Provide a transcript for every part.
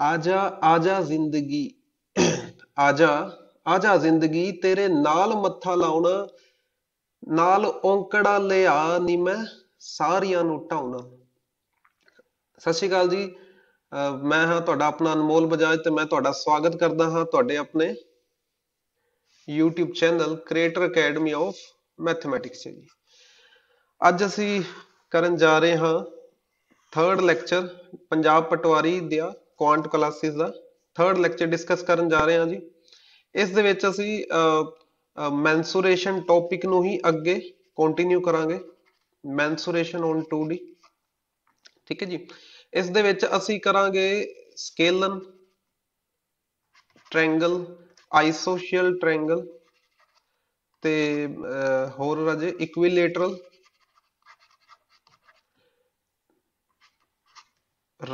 ਆਜਾ ਆਜਾ ਜ਼ਿੰਦਗੀ ਆਜਾ ਆਜਾ ਜ਼ਿੰਦਗੀ ਤੇਰੇ ਨਾਲ ਮੱਥਾ ਲਾਉਣਾ ਨਾਲ ਔਂਕੜਾ ਲਿਆ ਨੀ ਮੈਂ ਸਾਰਿਆਂ ਨੂੰ ਟਾਉਣਾ ਸਤਿ ਸ਼੍ਰੀ ਅਕਾਲ ਜੀ ਮੈਂ ਹਾਂ ਤੁਹਾਡਾ ਆਪਣਾ ਅਨਮੋਲ ਬਜਾਜ ਤੇ ਮੈਂ ਤੁਹਾਡਾ ਸਵਾਗਤ ਕਰਦਾ ਹਾਂ ਤੁਹਾਡੇ ਆਪਣੇ YouTube channel creator academy of mathematics ਜੀ ਅੱਜ ਅਸੀਂ ਕਰਨ ਜਾ ਰਹੇ ਹਾਂ 3rd ਲੈਕਚਰ ਪੰਜਾਬ ਪਟਵਾਰੀ ਦਾ ਕੁਆਂਟ ਕਲਾਸਿਸ ਦਾ ਥਰਡ ਲੈਕਚਰ ਡਿਸਕਸ ਕਰਨ ਜਾ ਰਹੇ ਹਾਂ ਜੀ ਇਸ ਦੇ ਵਿੱਚ ਅਸੀਂ ਮੈਂਸੂਰੇਸ਼ਨ ਟੌਪਿਕ ਨੂੰ ਹੀ ਅੱਗੇ ਕੰਟੀਨਿਊ ਕਰਾਂਗੇ ਮੈਂਸੂਰੇਸ਼ਨ ਔਨ 2D ਠੀਕ ਹੈ ਜੀ ਇਸ ਦੇ ਵਿੱਚ ਅਸੀਂ ਕਰਾਂਗੇ ਸਕੇਲਨ ਟ੍ਰਾਇੰਗਲ ਆਈਸੋਸ਼ੀਅਲ ਟ੍ਰਾਇੰਗਲ ਤੇ ਹੋਰ ਰਾਜੇ equilateral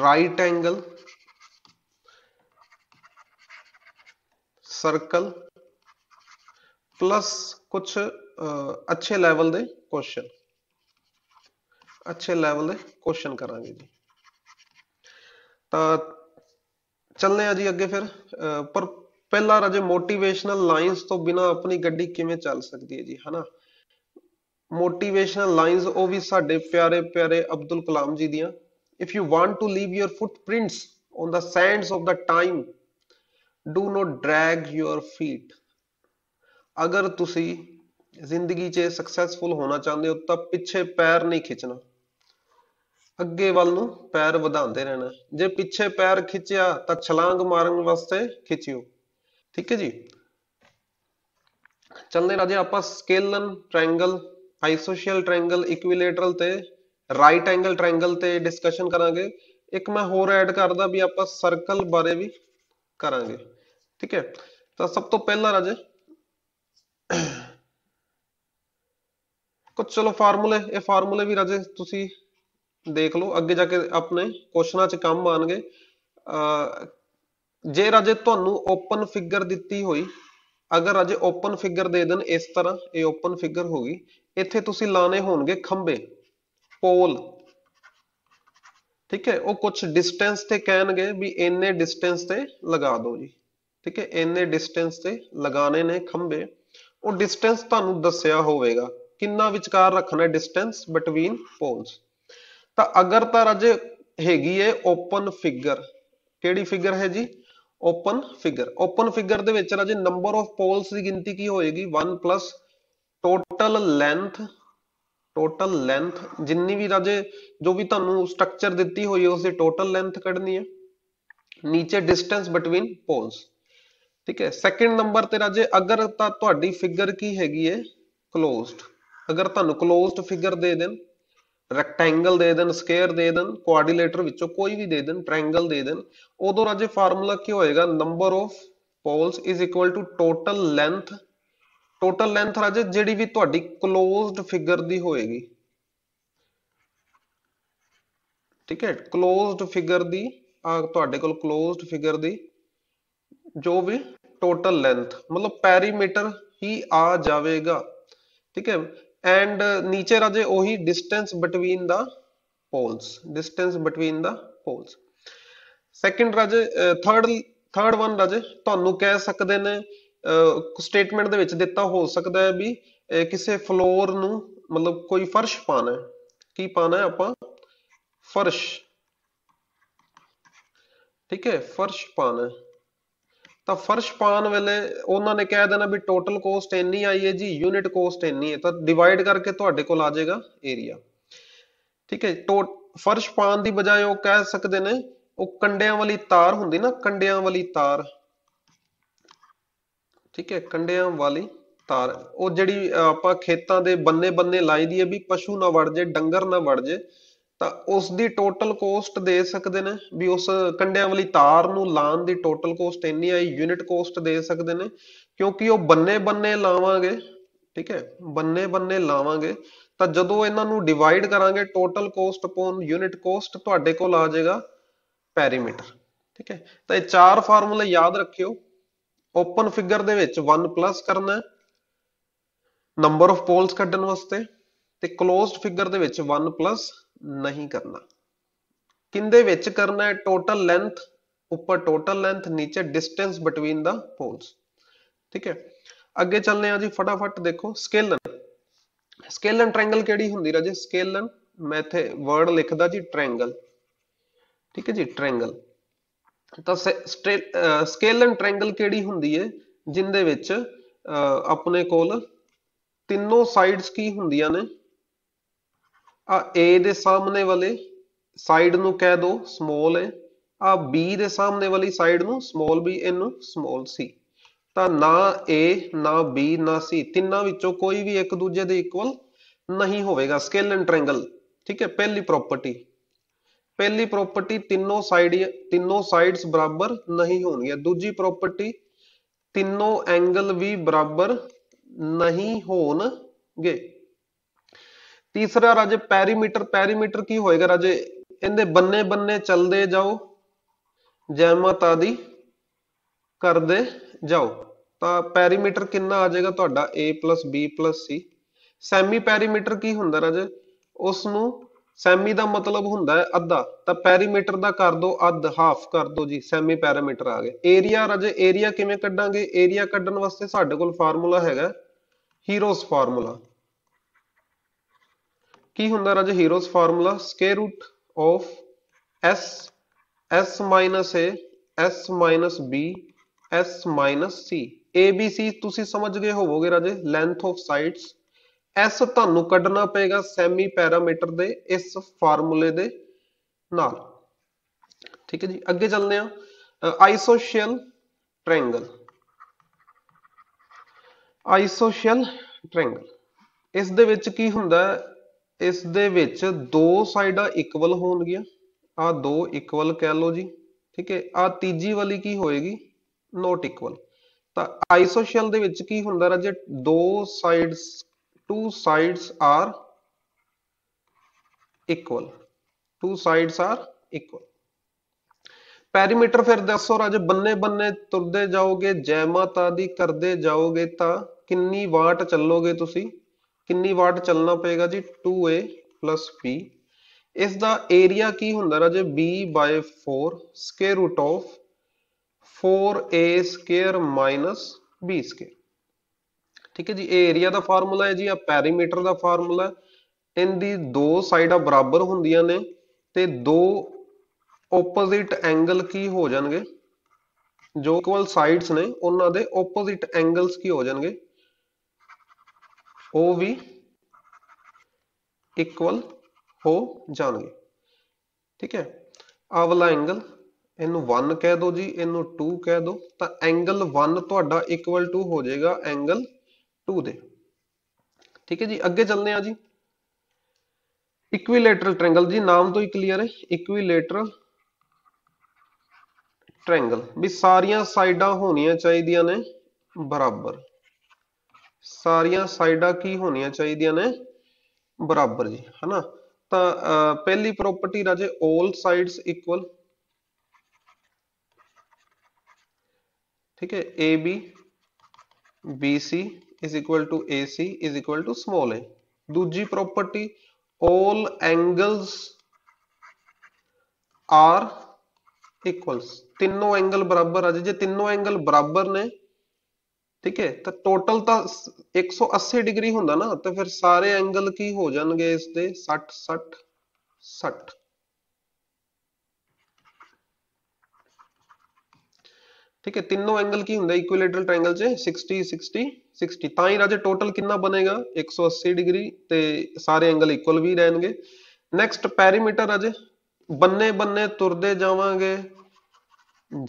right angle circle plus ਕੁਝ ਅੱਛੇ ਲੈਵਲ ਦੇ ਕੁਐਸਚਨ ਅੱਛੇ ਲੈਵਲ ਦੇ ਕੁਐਸਚਨ ਕਰਾਂਗੇ ਜੀ ਤਾਂ ਚੱਲਨੇ ਆ ਜੀ ਅੱਗੇ ਫਿਰ ਪਰ ਪਹਿਲਾ ਰਾਜੇ ਮੋਟੀਵੇਸ਼ਨਲ ਲਾਈਨਸ ਤੋਂ ਬਿਨਾ ਆਪਣੀ ਗੱਡੀ ਕਿਵੇਂ ਚੱਲ ਸਕਦੀ ਹੈ ਜੀ ਹਨਾ ਮੋਟੀਵੇਸ਼ਨਲ ਲਾਈਨਸ ਉਹ ਵੀ ਸਾਡੇ ਪਿਆਰੇ ਪਿਆਰੇ ਅਬਦੁਲ ਕਲਾਮ ਜੀ ਦੀਆਂ if you want to leave your footprints on the sands of the time do not drag your feet ਅਗਰ ਤੁਸੀਂ ਜ਼ਿੰਦਗੀ 'ਚ ਸਕਸੈਸਫੁਲ ਹੋਣਾ ਚਾਹੁੰਦੇ ਹੋ ਤਾਂ ਪਿੱਛੇ ਪੈਰ ਨਹੀਂ ਖਿੱਚਣਾ ਅੱਗੇ ਵੱਲ ਨੂੰ ਪੈਰ ਵਧਾਉਂਦੇ ਰਹਿਣਾ ਜੇ ਪਿੱਛੇ ਪੈਰ ਖਿੱਚਿਆ ਤਾਂ ਛਲਾਂਗ ਮਾਰਨ ਵਾਸਤੇ ਖਿੱਚਿਓ ਠੀਕ ਹੈ ਜੀ ਚੱਲਦੇ ਰਾਜੇ ਆਪਾਂ ਸਕੇਲਨ ਟ੍ਰਾਇੰਗਲ ਆਈਸੋਸ਼ੀਅਲ ਟ੍ਰਾਇੰਗਲ ਇਕੁਇਲੇਟਰਲ ਤੇ ਰਾਈਟ ਐਂਗਲ ਟ੍ਰਾਇੰਗਲ ਤੇ ਡਿਸਕਸ਼ਨ ਕਰਾਂਗੇ ਇੱਕ ਮੈਂ ਹੋਰ ਐਡ ਕਰਦਾ ਵੀ ਆਪਾਂ ਸਰਕਲ ਬਾਰੇ ਵੀ ਕਰਾਂਗੇ ਠੀਕ ਹੈ ਤਾਂ ਸਭ ਤੋਂ ਪਹਿਲਾਂ ਰਾਜੇ ਕੁਝ ਚਲੋ ਫਾਰਮੂਲੇ ਇਹ ਫਾਰਮੂਲੇ ਵੀ ਰਾਜੇ ਤੁਸੀਂ ਦੇਖ ਲਓ ਅੱਗੇ ਜਾ ਕੇ ਆਪਣੇ ਕੁਐਸਚਨਾਂ 'ਚ ਕੰਮ ਆਣਗੇ ਜੇ ਰਾਜੇ ਤੁਹਾਨੂੰ ਓਪਨ ਫਿਗਰ ਦਿੱਤੀ ਹੋਈ ਅਗਰ ਰਾਜੇ ਓਪਨ ਫਿਗਰ ਦੇ ਦੇਣ ਇਸ ਤਰ੍ਹਾਂ ਇਹ ਓਪਨ ਫਿਗਰ ਹੋ ਗਈ ਇੱਥੇ ਤੁਸੀਂ ਲਾਣੇ ਹੋਣਗੇ ਖੰਬੇ ਪੋਲ ਠੀਕ ਹੈ ਉਹ ਕੁਝ ਡਿਸਟੈਂਸ ਤੇ ਕਹਿਣਗੇ ਵੀ ਇੰਨੇ ਡਿਸਟੈਂਸ ਤੇ ਲਗਾ ਦਿਓ ਜੀ ਠੀਕ ਹੈ ਇੰਨੇ ਡਿਸਟੈਂਸ ਤੇ ਲਗਾਣੇ ਨੇ ਖੰਭੇ ਉਹ ਡਿਸਟੈਂਸ ਤੁਹਾਨੂੰ ਦੱਸਿਆ ਹੋਵੇਗਾ ਕਿੰਨਾ ਵਿਚਕਾਰ ਰੱਖਣਾ ਹੈ ਡਿਸਟੈਂਸ ਬਿਟਵੀਨ ਪੋਲਸ ਤਾਂ ਅਗਰ ਤਾਂ ਰਾਜੇ ਹੈਗੀ ਹੈ ਓਪਨ ਫਿਗਰ ਕਿਹੜੀ ਫਿਗਰ ਹੈ ਜੀ ਓਪਨ ਫਿਗਰ ਓਪਨ ਫਿਗਰ ਦੇ ਵਿੱਚ ਰਾਜੇ ਨੰਬਰ ਆਫ ਪੋਲਸ ਦੀ ਗਿਣਤੀ ਕੀ ਹੋਏਗੀ 1 ਟੋਟਲ ਲੈਂਥ ਟੋਟਲ ਲੈਂਥ ਜਿੰਨੀ ਵੀ ਰਾਜੇ ਜੋ ਵੀ ਤੁਹਾਨੂੰ ਸਟਰਕਚਰ ਦਿੱਤੀ ਹੋਈ ਹੈ ਉਸ ਦੀ ਟੋਟਲ ਲੈਂਥ ਕੱਢਣੀ ਹੈ ਨੀਚੇ ਡਿਸਟੈਂਸ ਬਿਟਵੀਨ ਪੋਲਸ ਠੀਕ ਹੈ ਸੈਕੰਡ ਨੰਬਰ ਤੇ ਰਾਜੇ ਅਗਰ ਤਾਂ ਤੁਹਾਡੀ ਫਿਗਰ ਕੀ ਹੈਗੀ ਹੈ ক্লোਜ਼ਡ ਅਗਰ ਤੁਹਾਨੂੰ ক্লোਜ਼ਡ ਫਿਗਰ ਦੇ ਦੇਣ ਰੈਕਟੈਂਗਲ ਦੇ ਦੇਣ ਸਕੁਅਰ ਦੇ ਦੇਣ ਕੁਆਡਰੀਲੇਟਰ ਵਿੱਚੋਂ ਕੋਈ ਵੀ ਦੇ ਦੇਣ ਟ੍ਰਾਇੰਗਲ ਦੇ ਦੇਣ ਉਦੋਂ ਰਾਜੇ ਫਾਰਮੂਲਾ ਕੀ ਹੋਏਗਾ number of poles is equal to total length total length ਰਾਜੇ ਜਿਹੜੀ ਵੀ ਤੁਹਾਡੀ ক্লোਜ਼ਡ ਫਿਗਰ ਦੀ ਹੋਏਗੀ ਠੀਕ ਹੈ ক্লোਜ਼ਡ ਫਿਗਰ ਦੀ ਆ ਤੁਹਾਡੇ ਕੋਲ ক্লোਜ਼ਡ ਫਿਗਰ ਦੀ ਜੋ ਵੀ ਟੋਟਲ ਲੈਂਥ ਮਤਲਬ ਪੈਰੀਮੀਟਰ ਹੀ ਆ ਜਾਵੇਗਾ ਠੀਕ ਹੈ ਐਂਡ ਨੀਚੇ ਰਾਜੇ ਉਹੀ distance between the poles distance between the poles second ਰਾਜੇ ਥਰਡ ਥਰਡ ਵਨ ਰਾਜੇ ਤੁਹਾਨੂੰ ਕਹਿ ਸਕਦੇ ਨੇ ਸਟੇਟਮੈਂਟ ਦੇ ਵਿੱਚ ਦਿੱਤਾ ਹੋ ਸਕਦਾ ਹੈ ਵੀ ਕਿਸੇ ਫਲੋਰ ਨੂੰ ਮਤਲਬ ਕੋਈ ਫਰਸ਼ ਪਾਣਾ ਹੈ ਕੀ ਪਾਣਾ ਹੈ ਆਪਾਂ ਫਰਸ਼ ਠੀਕ ਹੈ ਫਰਸ਼ ਪਾਣਾ ਤਾਂ ਫਰਸ਼ ਪਾਣ ਵੇਲੇ ਉਹਨਾਂ ਨੇ ਕਹਿ ਦੇਣਾ ਵੀ ਟੋਟਲ ਕੋਸਟ ਇੰਨੀ ਆਈ ਹੈ ਜੀ ਯੂਨਿਟ ਕੋਸਟ ਇੰਨੀ ਹੈ ਤਾਂ ਡਿਵਾਈਡ ਕਰਕੇ ਤੁਹਾਡੇ ਕੋਲ ਆ ਜਾਏਗਾ ਏਰੀਆ ਠੀਕ ਹੈ ਫਰਸ਼ ਪਾਣ ਦੀ ਬਜਾਏ ਉਹ ਕਹਿ ਸਕਦੇ ਨੇ ਉਹ ਕੰਡਿਆਂ ਵਾਲੀ ਤਾਰ ਹੁੰਦੀ ਨਾ ਕੰਡਿਆਂ ਵਾਲੀ ਤਾਰ ਠੀਕ ਹੈ ਕੰਡਿਆਂ ਵਾਲੀ ਤਾਰ ਉਹ ਜਿਹੜੀ ਆਪਾਂ ਖੇਤਾਂ ਦੇ ਬੰਨੇ-ਬੰਨੇ ਲਾਈ ਦੀ ਹੈ ਵੀ ਪਸ਼ੂ ਨਾ ਵੜ ਜੇ ਡੰਗਰ ਨਾ ਵੜ ਜੇ ਤਾਂ ਉਸ ਦੀ ਟੋਟਲ ਕੋਸਟ ਦੇ ਸਕਦੇ ਨੇ ਵੀ ਉਸ ਕੰਡਿਆਂ ਵਾਲੀ ਤਾਰ ਨੂੰ ਲਾਣ ਦੀ ਟੋਟਲ ਕੋਸਟ ਇੰਨੀ ਆਈ ਯੂਨਿਟ ਕੋਸਟ ਦੇ ਸਕਦੇ ਨੇ ਕਿਉਂਕਿ ਉਹ ਬੰਨੇ-ਬੰਨੇ ਲਾਵਾਂਗੇ ਠੀਕ ਹੈ ਬੰਨੇ-ਬੰਨੇ ਲਾਵਾਂਗੇ ਤਾਂ ਜਦੋਂ ਇਹਨਾਂ ਨੂੰ ਡਿਵਾਈਡ ਕਰਾਂਗੇ total cost upon unit cost ਤੁਹਾਡੇ ਕੋਲ ਆ ਜਾਏਗਾ ਪੈਰੀਮੀਟਰ ਠੀਕ ਹੈ ਤਾਂ ਇਹ ਚਾਰ ਫਾਰਮੂਲੇ ਯਾਦ ਰੱਖਿਓ ਓਪਨ ਫਿਗਰ ਦੇ ਵਿੱਚ 1 ਪਲੱਸ ਕਰਨਾ ਹੈ ਨੰਬਰ ਆਫ ਪੋਲਸ ਕੱਢਣ ਵਾਸਤੇ ਤੇ ক্লোਜ਼ਡ ਫਿਗਰ ਦੇ ਵਿੱਚ 1 ਪਲੱਸ ਨਹੀਂ ਕਰਨਾ ਕਿੰਦੇ ਵਿੱਚ ਕਰਨਾ ਹੈ ਟੋਟਲ ਲੈਂਥ ਉੱਪਰ ਟੋਟਲ ਲੈਂਥ ਨੀਚੇ ਡਿਸਟੈਂਸ ਬਿਟਵੀਨ ਦਾ ਪੋਲਸ ਠੀਕ ਹੈ ਅੱਗੇ ਚੱਲਨੇ ਆ ਜੀ ਫਟਾਫਟ ਦੇਖੋ ਸਕੇਲਨ ਸਕੇਲਨ ਟ੍ਰਾਇੰਗਲ ਕਿਹੜੀ ਹੁੰਦੀ ਰਾਜੇ ਸਕੇਲਨ ਮੈਂ ਇੱਥੇ ਵਰਡ ਲਿਖਦਾ ਜੀ ਟ੍ਰਾਇੰਗਲ ਠੀਕ ਹੈ ਜੀ ਟ੍ਰਾਇੰਗਲ ਤਾਂ ਸਕੇਲਨ ਟ੍ਰਾਇੰਗਲ ਕਿਹੜੀ ਹੁੰਦੀ ਹੈ ਜਿੰਦੇ ਵਿੱਚ ਆਪਣੇ ਕੋਲ ਤਿੰਨੋਂ ਸਾਈਡਸ ਕੀ ਹੁੰਦੀਆਂ ਨੇ ਆ A ਦੇ ਸਾਹਮਣੇ ਵਾਲੇ ਸਾਈਡ ਨੂੰ ਕਹਿ ਦੋ ਸਮਾਲ ਹੈ ਆ B ਦੇ ਸਾਹਮਣੇ ਵਾਲੀ ਸਾਈਡ ਨੂੰ ਸਮਾਲ B ਇਹਨੂੰ ਸਮਾਲ C ਤਾਂ ਨਾ A ਨਾ B ਨਾ C ਤਿੰਨਾਂ ਵਿੱਚੋਂ ਕੋਈ ਵੀ ਇੱਕ ਦੂਜੇ ਦੇ ਇਕੁਅਲ ਨਹੀਂ ਹੋਵੇਗਾ ਸਕੇਲਨ ਟ੍ਰਾਇੰਗਲ ਠੀਕ ਹੈ ਪਹਿਲੀ ਪ੍ਰਾਪਰਟੀ ਪਹਿਲੀ ਪ੍ਰਾਪਰਟੀ ਤਿੰਨੋਂ ਸਾਈਡ ਤਿੰਨੋਂ ਸਾਈਡਸ ਬਰਾਬਰ ਨਹੀਂ ਹੋਣਗੀਆਂ ਦੂਜੀ ਪ੍ਰਾਪਰਟੀ ਤਿੰਨੋਂ ਐਂਗਲ ਵੀ ਬਰਾਬਰ ਨਹੀਂ ਹੋਣਗੇ ਤੀਸਰਾ ਰਾਜੇ ਪੈਰੀਮੀਟਰ ਪੈਰੀਮੀਟਰ ਕੀ ਹੋਏਗਾ ਰਾਜੇ ਇਹਦੇ ਬੰਨੇ ਬੰਨੇ ਚੱਲਦੇ ਜਾਓ ਜੈ ਦੀ ਕਰਦੇ ਜਾਓ ਤਾਂ ਪੈਰੀਮੀਟਰ ਕਿੰਨਾ ਆ ਜਾਏਗਾ ਤੁਹਾਡਾ a b c semi perimeter ਕੀ ਹੁੰਦਾ ਰਾਜੇ ਉਸ ਨੂੰ ਸੈਮੀ ਦਾ ਮਤਲਬ ਹੁੰਦਾ ਹੈ ਅੱਧਾ ਤਾਂ ਪੈਰੀਮੀਟਰ ਦਾ ਕਰ ਦੋ ਅੱਧ ਹਾਫ ਕਰ ਦੋ ਜੀ ਸੈਮੀ ਪੈਰਾਮੀਟਰ ਆ ਗਏ ਏਰੀਆ ਰਾਜੇ ਏਰੀਆ ਕਿਵੇਂ ਕੱਢਾਂਗੇ ਏਰੀਆ ਕੱਢਣ ਵਾਸਤੇ ਸਾਡੇ ਕੋਲ ਫਾਰਮੂਲਾ ਹੈਗਾ ਹੀਰੋਜ਼ ਫਾਰਮੂਲਾ ਕੀ ਹੁੰਦਾ ਰਾਜੇ Heron's formula square root of s s a s b s c abc ਤੁਸੀਂ ਸਮਝ ਗਏ ਹੋਵੋਗੇ ਰਾਜੇ ਲੈਂਥ ਆਫ ਸਾਈਡਸ ਐਸ ਤੁਹਾਨੂੰ ਕੱਢਣਾ ਪਏਗਾ ਸੈਮੀ ਪੈਰਾਮੀਟਰ ਦੇ ਇਸ ਫਾਰਮੂਲੇ ਦੇ ਨਾਲ ਠੀਕ ਹੈ ਜੀ ਅੱਗੇ ਚੱਲਦੇ ਆ ਆਈਸੋਸ਼ੀਅਲ ਟ੍ਰਾਇੰਗਲ ਆਈਸੋਸ਼ੀਅਲ ਟ੍ਰਾਇੰਗਲ ਇਸ ਦੇ ਵਿੱਚ ਕੀ ਹੁੰਦਾ ਹੈ ਇਸ ਦੇ ਵਿੱਚ ਦੋ ਸਾਈਡਾਂ ਇਕੁਅਲ ਹੋਣਗੀਆਂ ਆ ਦੋ ਇਕੁਅਲ ਕਹਿ ਲਓ ਜੀ ਠੀਕ ਹੈ ਆ ਤੀਜੀ ਵਾਲੀ ਕੀ ਹੋਏਗੀ ਨੋਟ ਇਕੁਅਲ ਤਾਂ ਆਈਸੋਸ਼ੀਅਲ ਦੇ ਵਿੱਚ ਕੀ ਹੁੰਦਾ ਰਾਜੇ ਦੋ sides two sides are equal two sides are equal perimeter ਫਿਰ ਦੱਸੋ ਰਾਜ ਬੰਨੇ ਬੰਨੇ ਤੁਰਦੇ ਜਾਓਗੇ ਜੈ ਮਾਤਾ ਦੀ ਕਰਦੇ ਜਾਓਗੇ ਤਾਂ ਕਿੰਨੀ ਵਾਟ ਚੱਲੋਗੇ ਤੁਸੀਂ ਕਿੰਨੀ ਵਾਟ ਚੱਲਣਾ ਪਏਗਾ ਜੀ 2a p ਇਸ ਦਾ ਏਰੀਆ ਕੀ ਹੁੰਦਾ ਰਾਜੇ b 4 square root of 4a square b square ਠੀਕ ਹੈ ਜੀ ਇਹ ਏਰੀਆ ਦਾ ਫਾਰਮੂਲਾ ਹੈ ਜੀ ਆ ਪੈਰੀਮੀਟਰ ਦਾ ਫਾਰਮੂਲਾ ਇਹਦੀ ਦੋ ਸਾਈਡਾਂ ਬਰਾਬਰ ਹੁੰਦੀਆਂ ਨੇ ਤੇ ਦੋ ਆਪੋਜ਼ਿਟ ਐਂਗਲ ਕੀ ਹੋ ਜਾਣਗੇ ਜੋ ਇਕੁਅਲ ਸਾਈਡਸ ਨੇ ਉਹਨਾਂ ਦੇ ਆਪੋਜ਼ਿਟ ਐਂਗਲਸ ਕੀ ਹੋ ਜਾਣਗੇ ਉਹ ਵੀ ਇਕੁਅਲ ਹੋ ਜਾਣਗੇ ਠੀਕ ਹੈ ਆਵਲਾ ਐਂਗਲ ਇਹਨੂੰ 1 ਕਹਿ ਦਿਓ ਜੀ ਇਹਨੂੰ 2 ਕਹਿ ਦਿਓ ਤਾਂ ਐਂਗਲ 1 ਤੁਹਾਡਾ ਇਕੁਅਲ ਟੂ ਹੋ ਜਾਏਗਾ ਐਂਗਲ 2 ਦੇ ਠੀਕ ਹੈ ਜੀ ਅੱਗੇ ਚੱਲਦੇ ਆ ਜੀ ਇਕੁਇਲੇਟਰਲ ਟ੍ਰਾਇੰਗਲ ਜੀ ਨਾਮ ਤੋਂ ਹੀ ਕਲੀਅਰ ਹੈ ਇਕੁਇਲੇਟਰਲ ਟ੍ਰਾਇੰਗਲ ਵੀ ਸਾਰੀਆਂ ਸਾਈਡਾਂ ਹੋਣੀਆਂ ਚਾਹੀਦੀਆਂ ਨੇ ਬਰਾਬਰ ਸਾਰੀਆਂ ਸਾਈਡਾਂ ਕੀ ਹੋਣੀਆਂ ਚਾਹੀਦੀਆਂ ਨੇ ਬਰਾਬਰ ਜੀ ਹਨਾ ਤਾਂ ਪਹਿਲੀ ਪ੍ਰੋਪਰਟੀ ਰਾਜੇ 올 ਸਾਈਡਸ ਇਕੁਅਲ ਠੀਕ ਹੈ AB BC is equal to AC is equal to small a ਦੂਜੀ property all angles are equals ਤਿੰਨੋਂ ਐਂਗਲ ਬਰਾਬਰ ਆ ਜੇ ਤਿੰਨੋਂ ਐਂਗਲ ਬਰਾਬਰ ਨੇ ਠੀਕ ਹੈ ਤਾਂ ਟੋਟਲ ਤਾਂ 180 ਡਿਗਰੀ ਹੁੰਦਾ ਨਾ ਤਾਂ ਫਿਰ ਸਾਰੇ ਐਂਗਲ ਕੀ ਹੋ ਜਾਣਗੇ ਇਸ ਦੇ 60 60 60 ਠੀਕ ਹੈ ਤਿੰਨੋਂ ਐਂਗਲ ਕੀ ਹੁੰਦਾ ਇਕੁਇਲੇਟਰਲ ਟ੍ਰਾਇੰਗਲ 'ਚ 60 60 60 ਤਾਂ ਹੀ ਰਾਜੇ ਟੋਟਲ ਕਿੰਨਾ ਬਣੇਗਾ 180 ਡਿਗਰੀ ਤੇ ਸਾਰੇ ਐਂਗਲ ਇਕੁਅਲ ਵੀ ਰਹਿਣਗੇ ਨੈਕਸਟ ਪੈਰੀਮੀਟਰ ਰਾਜੇ ਬੰਨੇ ਬੰਨੇ ਤੁਰਦੇ ਜਾਵਾਂਗੇ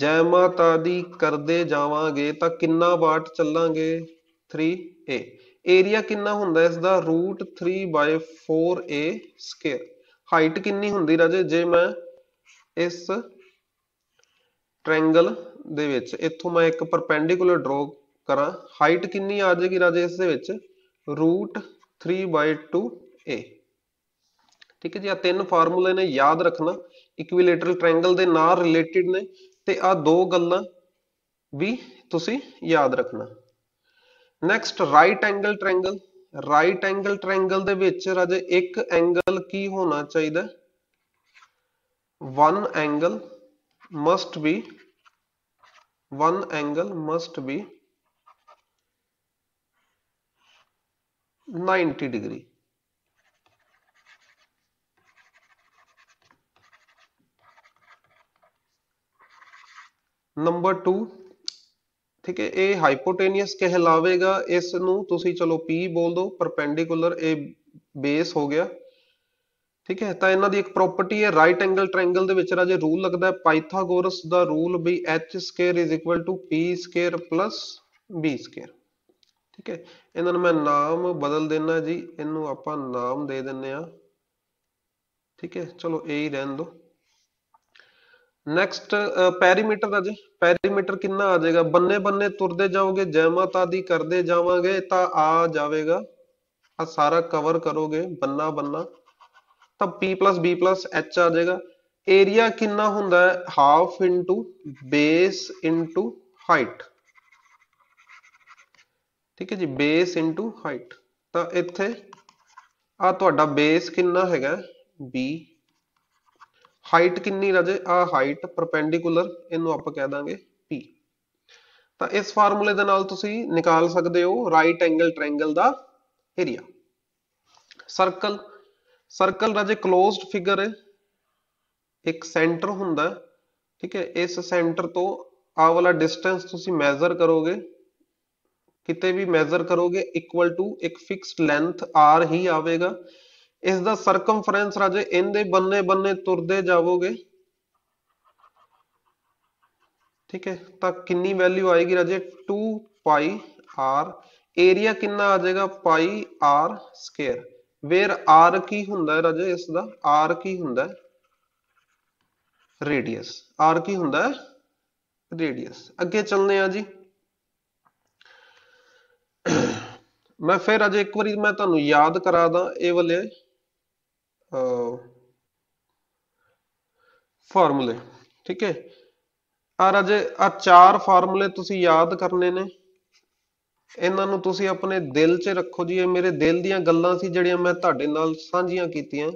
ਜੈ ਮਾਤਾ ਦੀ ਕਰਦੇ ਜਾਵਾਂਗੇ ਤਾਂ ਕਿੰਨਾ ਵਾਟ ਚੱਲਾਂਗੇ 3a ਏਰੀਆ ਕਿੰਨਾ ਹੁੰਦਾ ਇਸ ਦਾ √3 4a² ਹਾਈਟ ਕਿੰਨੀ ਹੁੰਦੀ ਰਾਜੇ ਜੇ ਮੈਂ ਇਸ ਟ੍ਰਾਇੰਗਲ ਦੇ ਵਿੱਚ ਇੱਥੋਂ ਮੈਂ ਇੱਕ ਪਰਪੈਂਡੀਕੂਲਰ ਡਰਾ ਕਰਾਂ ਹਾਈਟ ਕਿੰਨੀ ਆ ਜਾਏਗੀ ਰਾਜੇ ਇਸ ਦੇ ਵਿੱਚ √3/2a ਠੀਕ ਹੈ ਜੀ ਆ ਤਿੰਨ ਫਾਰਮੂਲੇ ਨੇ ਯਾਦ ਰੱਖਣਾ ਇਕੁਇਲੇਟਰਲ ਟ੍ਰਾਇੰਗਲ ਦੇ ਨਾਲ ਰਿਲੇਟਡ ਨੇ ਤੇ ਆ ਦੋ ਗੱਲਾਂ ਵੀ ਤੁਸੀਂ ਯਾਦ ਰੱਖਣਾ next right angle triangle right angle triangle ਦੇ ਵਿੱਚ ਰਾਜੇ ਇੱਕ ਐਂਗਲ ਕੀ ਹੋਣਾ ਚਾਹੀਦਾ 1 angle must be one angle must be 90 degree number two ठीक है ये हाइपोटेनियस कहलावेगा इस चलो पी बोल दो परपेंडिकुलर ए बेस हो गया ਠੀਕ ਹੈ ਤਾਂ ਇਹਨਾਂ ਦੀ ਇੱਕ ਪ੍ਰੋਪਰਟੀ ਹੈ ਰਾਈਟ ਐਂਗਲ ਟ੍ਰਾਇੰਗਲ ਦੇ ਵਿੱਚ ਰਾਜੇ ਰੂਲ ਲੱਗਦਾ ਹੈ ਪਾਈਥਾਗੋਰਸ ਦਾ ਰੂਲ ਵੀ h p² b² p b ਠੀਕ ਹੈ ਇਹਨਾਂ ਨੂੰ ਮੈਂ ਨਾਮ ਬਦਲ ਦੇਣਾ ਜੀ ਇਹਨੂੰ ਆਪਾਂ ਨਾਮ ਦੇ ਦਿੰਨੇ ਆ ਠੀਕ ਹੈ ਚਲੋ ਇਹ ਹੀ ਰਹਿਣ ਦੋ ਨੈਕਸਟ ਪੈਰੀਮੀਟਰ ਰਾਜੇ ਪੈਰੀਮੀਟਰ ਕਿੰਨਾ ਆ ਜਾਏਗਾ ਬੰਨੇ ਬੰਨੇ ਤੁਰਦੇ ਜਾਓਗੇ ਜੈਮਾਤਾ ਦੀ ਕਰਦੇ ਜਾਵਾਂਗੇ ਤਾਂ ਆ ਜਾਵੇਗਾ ਆ ਸਾਰਾ ਕਵਰ ਕਰੋਗੇ ਬੰਨਾ ਬੰਨਾ ਤਾਂ p b h ਆ ਜਾਏਗਾ ਏਰੀਆ ਕਿੰਨਾ ਹੁੰਦਾ ਹੈ half into base into height ਠੀਕ ਹੈ ਜੀ ਬੇਸ ਇਨਟੂ ਹਾਈਟ ਤਾਂ ਇੱਥੇ ਆ ਤੁਹਾਡਾ ਬੇਸ ਕਿੰਨਾ ਹੈਗਾ b ਹਾਈਟ ਕਿੰਨੀ ਰਾਜੇ ਆ ਹਾਈਟ ਪਰਪੈਂਡੀਕੂਲਰ ਇਹਨੂੰ ਆਪਾਂ ਕਹਿ ਦਾਂਗੇ p ਤਾਂ ਇਸ ਫਾਰਮੂਲੇ ਦੇ ਨਾਲ ਤੁਸੀਂ ਨਿਕਾਲ ਸਕਦੇ ਹੋ ਰਾਈਟ ਐਂਗਲ ਟ੍ਰਾਇੰਗਲ ਦਾ ਏਰੀਆ ਸਰਕਲ ਸਰਕਲ ਰਾਜੇ ক্লোਜ਼ਡ ਫਿਗਰ ਹੈ ਇੱਕ ਸੈਂਟਰ ਹੁੰਦਾ ਠੀਕ ਹੈ ਇਸ ਸੈਂਟਰ ਤੋਂ ਆ ਵਾਲਾ ਡਿਸਟੈਂਸ ਤੁਸੀਂ ਮੈਜ਼ਰ ਕਰੋਗੇ ਕਿਤੇ ਵੀ ਮੈਜ਼ਰ ਕਰੋਗੇ ਇਕੁਅਲ ਟੂ ਇੱਕ ਫਿਕਸਡ ਲੈਂਥ r ਹੀ ਆਵੇਗਾ ਇਸ ਦਾ ਸਰਕਮਫਰੈਂਸ ਰਾਜੇ ਇਹਦੇ ਬੰਨੇ ਬੰਨੇ ਤੁਰਦੇ ਜਾਵੋਗੇ ਠੀਕ ਹੈ ਤਾਂ ਕਿੰਨੀ ਵੈਲਿਊ ਆਏਗੀ ਰਾਜੇ 2 ਪਾਈ r ਏਰੀਆ ਕਿੰਨਾ ਆ ਜਾਏਗਾ pi r square where r ਕੀ ਹੁੰਦਾ ਹੈ ਰਾਜੇ ਇਸ ਦਾ r ਕੀ ਹੁੰਦਾ ਹੈ ਰੇਡੀਅਸ r ਕੀ ਹੁੰਦਾ ਹੈ ਰੇਡੀਅਸ ਅੱਗੇ ਚੱਲਨੇ ਆ ਜੀ ਮੈਂ ਫਿਰ ਅਜੇ ਇੱਕ ਵਾਰੀ ਮੈਂ ਤੁਹਾਨੂੰ ਯਾਦ ਕਰਾ ਦਾਂ ਇਹ ਵਾਲੇ ਫਾਰਮੂਲੇ ਠੀਕ ਹੈ ਆ ਰਾਜੇ ਆ ਚਾਰ ਫਾਰਮੂਲੇ ਤੁਸੀਂ ਯਾਦ ਕਰਨੇ ਨੇ ਇਹਨਾਂ ਨੂੰ ਤੁਸੀਂ ਆਪਣੇ ਦਿਲ 'ਚ ਰੱਖੋ ਜੀ ਇਹ ਮੇਰੇ ਦਿਲ ਦੀਆਂ ਗੱਲਾਂ ਸੀ ਜਿਹੜੀਆਂ ਮੈਂ ਤੁਹਾਡੇ ਨਾਲ ਸਾਂਝੀਆਂ ਕੀਤੀਆਂ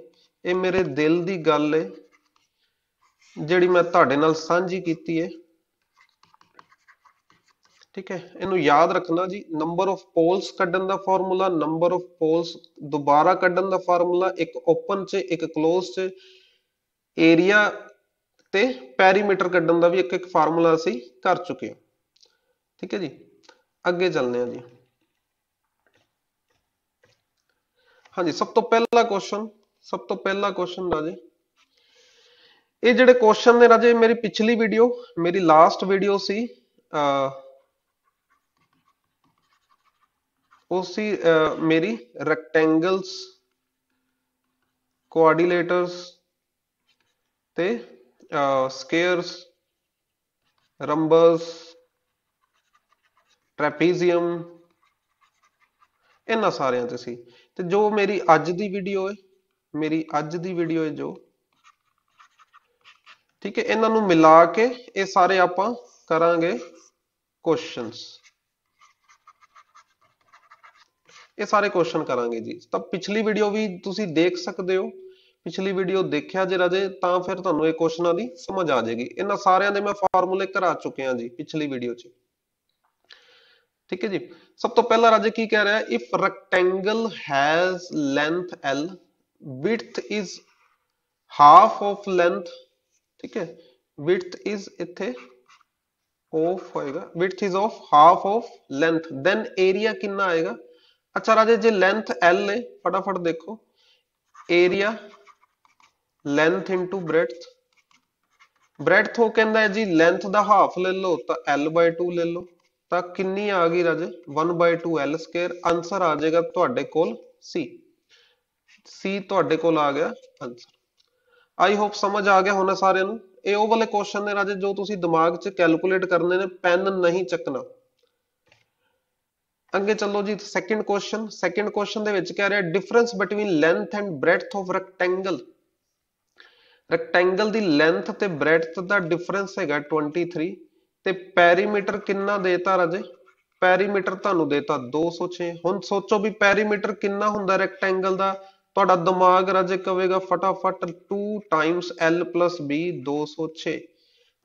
ਇਹ ਮੇਰੇ ਦਿਲ ਦੀ ਗੱਲ ਏ ਜਿਹੜੀ ਮੈਂ ਤੁਹਾਡੇ ਨਾਲ ਸਾਂਝੀ ਕੀਤੀ ਏ ਠੀਕ ਹੈ ਇਹਨੂੰ ਯਾਦ ਰੱਖਣਾ ਜੀ ਨੰਬਰ ਆਫ ਪੋਲਸ ਕੱਢਣ ਦਾ ਫਾਰਮੂਲਾ ਨੰਬਰ ਆਫ ਪੋਲਸ ਦੁਬਾਰਾ ਕੱਢਣ ਦਾ ਫਾਰਮੂਲਾ ਇੱਕ ਓਪਨ 'ਚ ਇੱਕ ক্লোਜ਼ 'ਚ ਏਰੀਆ ਤੇ ਪੈਰੀਮੀਟਰ ਕੱਢਣ ਦਾ ਵੀ ਇੱਕ ਇੱਕ ਫਾਰਮੂਲਾ ਅਸੀਂ ਕਰ ਚੁੱਕੇ ਹਾਂ ਠੀਕ ਹੈ ਜੀ ਅੱਗੇ ਚੱਲਦੇ ਹਾਂ ਜੀ ਹਾਂਜੀ ਸਭ ਤੋਂ ਪਹਿਲਾ ਕੁਐਸਚਨ ਸਭ ਤੋਂ ਪਹਿਲਾ ਕੁਐਸਚਨ ਰਾਜੇ ਇਹ ਜਿਹੜੇ ਕੁਐਸਚਨ ਨੇ ਰਾਜੇ ਮੇਰੀ ਪਿਛਲੀ ਵੀਡੀਓ ਮੇਰੀ ਲਾਸਟ ਵੀਡੀਓ ਸੀ ਉਹ ਸੀ ਮੇਰੀ ਰੈਕਟੈਂਗਲਸ ਕੋਆਰਡੀਨੇਟਰਸ ਤੇ ਸਕੁਅਰਸ ਰੰਬਸ ਟ੍ਰੈਪੀਜ਼ੀਅਮ ਇਹਨਾਂ ਸਾਰਿਆਂ ਤੇ ਸੀ ਤੇ ਜੋ ਮੇਰੀ ਅੱਜ ਦੀ ਵੀਡੀਓ ਹੈ ਮੇਰੀ ਅੱਜ ਦੀ ਵੀਡੀਓ ਹੈ ਜੋ ਠੀਕ ਹੈ ਇਹਨਾਂ ਨੂੰ ਮਿਲਾ ਕੇ ਇਹ ਸਾਰੇ ਆਪਾਂ ਕਰਾਂਗੇ ਕੁਐਸਚਨਸ ਇਹ ਸਾਰੇ ਕੁਐਸਚਨ ਕਰਾਂਗੇ ਜੀ ਤਾਂ ਪਿਛਲੀ ਵੀਡੀਓ ਵੀ ਤੁਸੀਂ ਦੇਖ ਸਕਦੇ ਹੋ ਪਿਛਲੀ ਵੀਡੀਓ ਦੇਖਿਆ ਜੇ ਰਾਜੇ ਤਾਂ ਫਿਰ ਤੁਹਾਨੂੰ ਇਹ ਕੁਐਸਚਨਾਂ ਦੀ ਸਮਝ ਆ ਜਾਏਗੀ ਇਹਨਾਂ ਸਾਰਿਆਂ ਦੇ ਮੈਂ ਫਾਰਮੂਲੇ ਕਰਾ ਚੁੱਕਿਆ ਜੀ ਪਿਛਲੀ ਵੀਡੀਓ 'ਚ ठीक है जी सब तो पहला राजे की कह रहा है if rectangle has length L width is half of length ठीक है विथ इज इथे ऑफ होएगा width is of half of length then area कितना आएगा अच्छा राजे जे लेंथ एल है फटाफट देखो area length into breadth breadth हो कहता है जी लेंथ हाफ ले लो तो एल बाय टू ले लो ਤਾਂ ਕਿੰਨੀ ਆ ਗਈ ਰਾਜੇ 1/2 l ਸਕੁਅਰ ਆਨਸਰ ਆ ਜਾਏਗਾ ਤੁਹਾਡੇ ਕੋਲ c c ਤੁਹਾਡੇ ਕੋਲ ਆ ਗਿਆ ਆਨਸਰ ਆਈ ਹੋਪ ਸਮਝ ਆ ਗਿਆ ਹੋਣਾ ਸਾਰਿਆਂ ਨੂੰ ਇਹ ਉਹ ਵਾਲੇ ਕੁਐਸਚਨ ਨੇ ਰਾਜੇ ਜੋ ਤੁਸੀਂ ਦਿਮਾਗ 'ਚ ਕੈਲਕੂਲੇਟ ਕਰਨੇ ਨੇ ਪੈਨ ਨਹੀਂ ਚੱਕਣਾ ਅੱਗੇ ਚੱਲੋ ਜੀ ਸੈਕਿੰਡ ਕੁਐਸਚਨ ਸੈਕਿੰਡ ਕੁਐਸਚਨ ਦੇ ਵਿੱਚ ਕਹਿ ਰਿਹਾ difference between length and breadth of rectangle rectangle ਦੀ ਲੈਂਥ ਤੇ ਬ੍ਰੈਡਥ ਦਾ ਡਿਫਰੈਂਸ ਹੈਗਾ 23 ਤੇ ਪੈਰੀਮੀਟਰ ਕਿੰਨਾ ਦੇਤਾ ਰਾਜੇ ਪੈਰੀਮੀਟਰ ਤੁਹਾਨੂੰ ਦੇਤਾ 206 ਹੁਣ ਸੋਚੋ ਵੀ ਪੈਰੀਮੀਟਰ ਕਿੰਨਾ ਹੁੰਦਾ ਰੈਕਟੈਂਗਲ ਦਾ ਤੁਹਾਡਾ ਦਿਮਾਗ ਰਾਜੇ ਕਵੇਗਾ ਫਟਾਫਟ 2 ਟਾਈਮਸ l b 206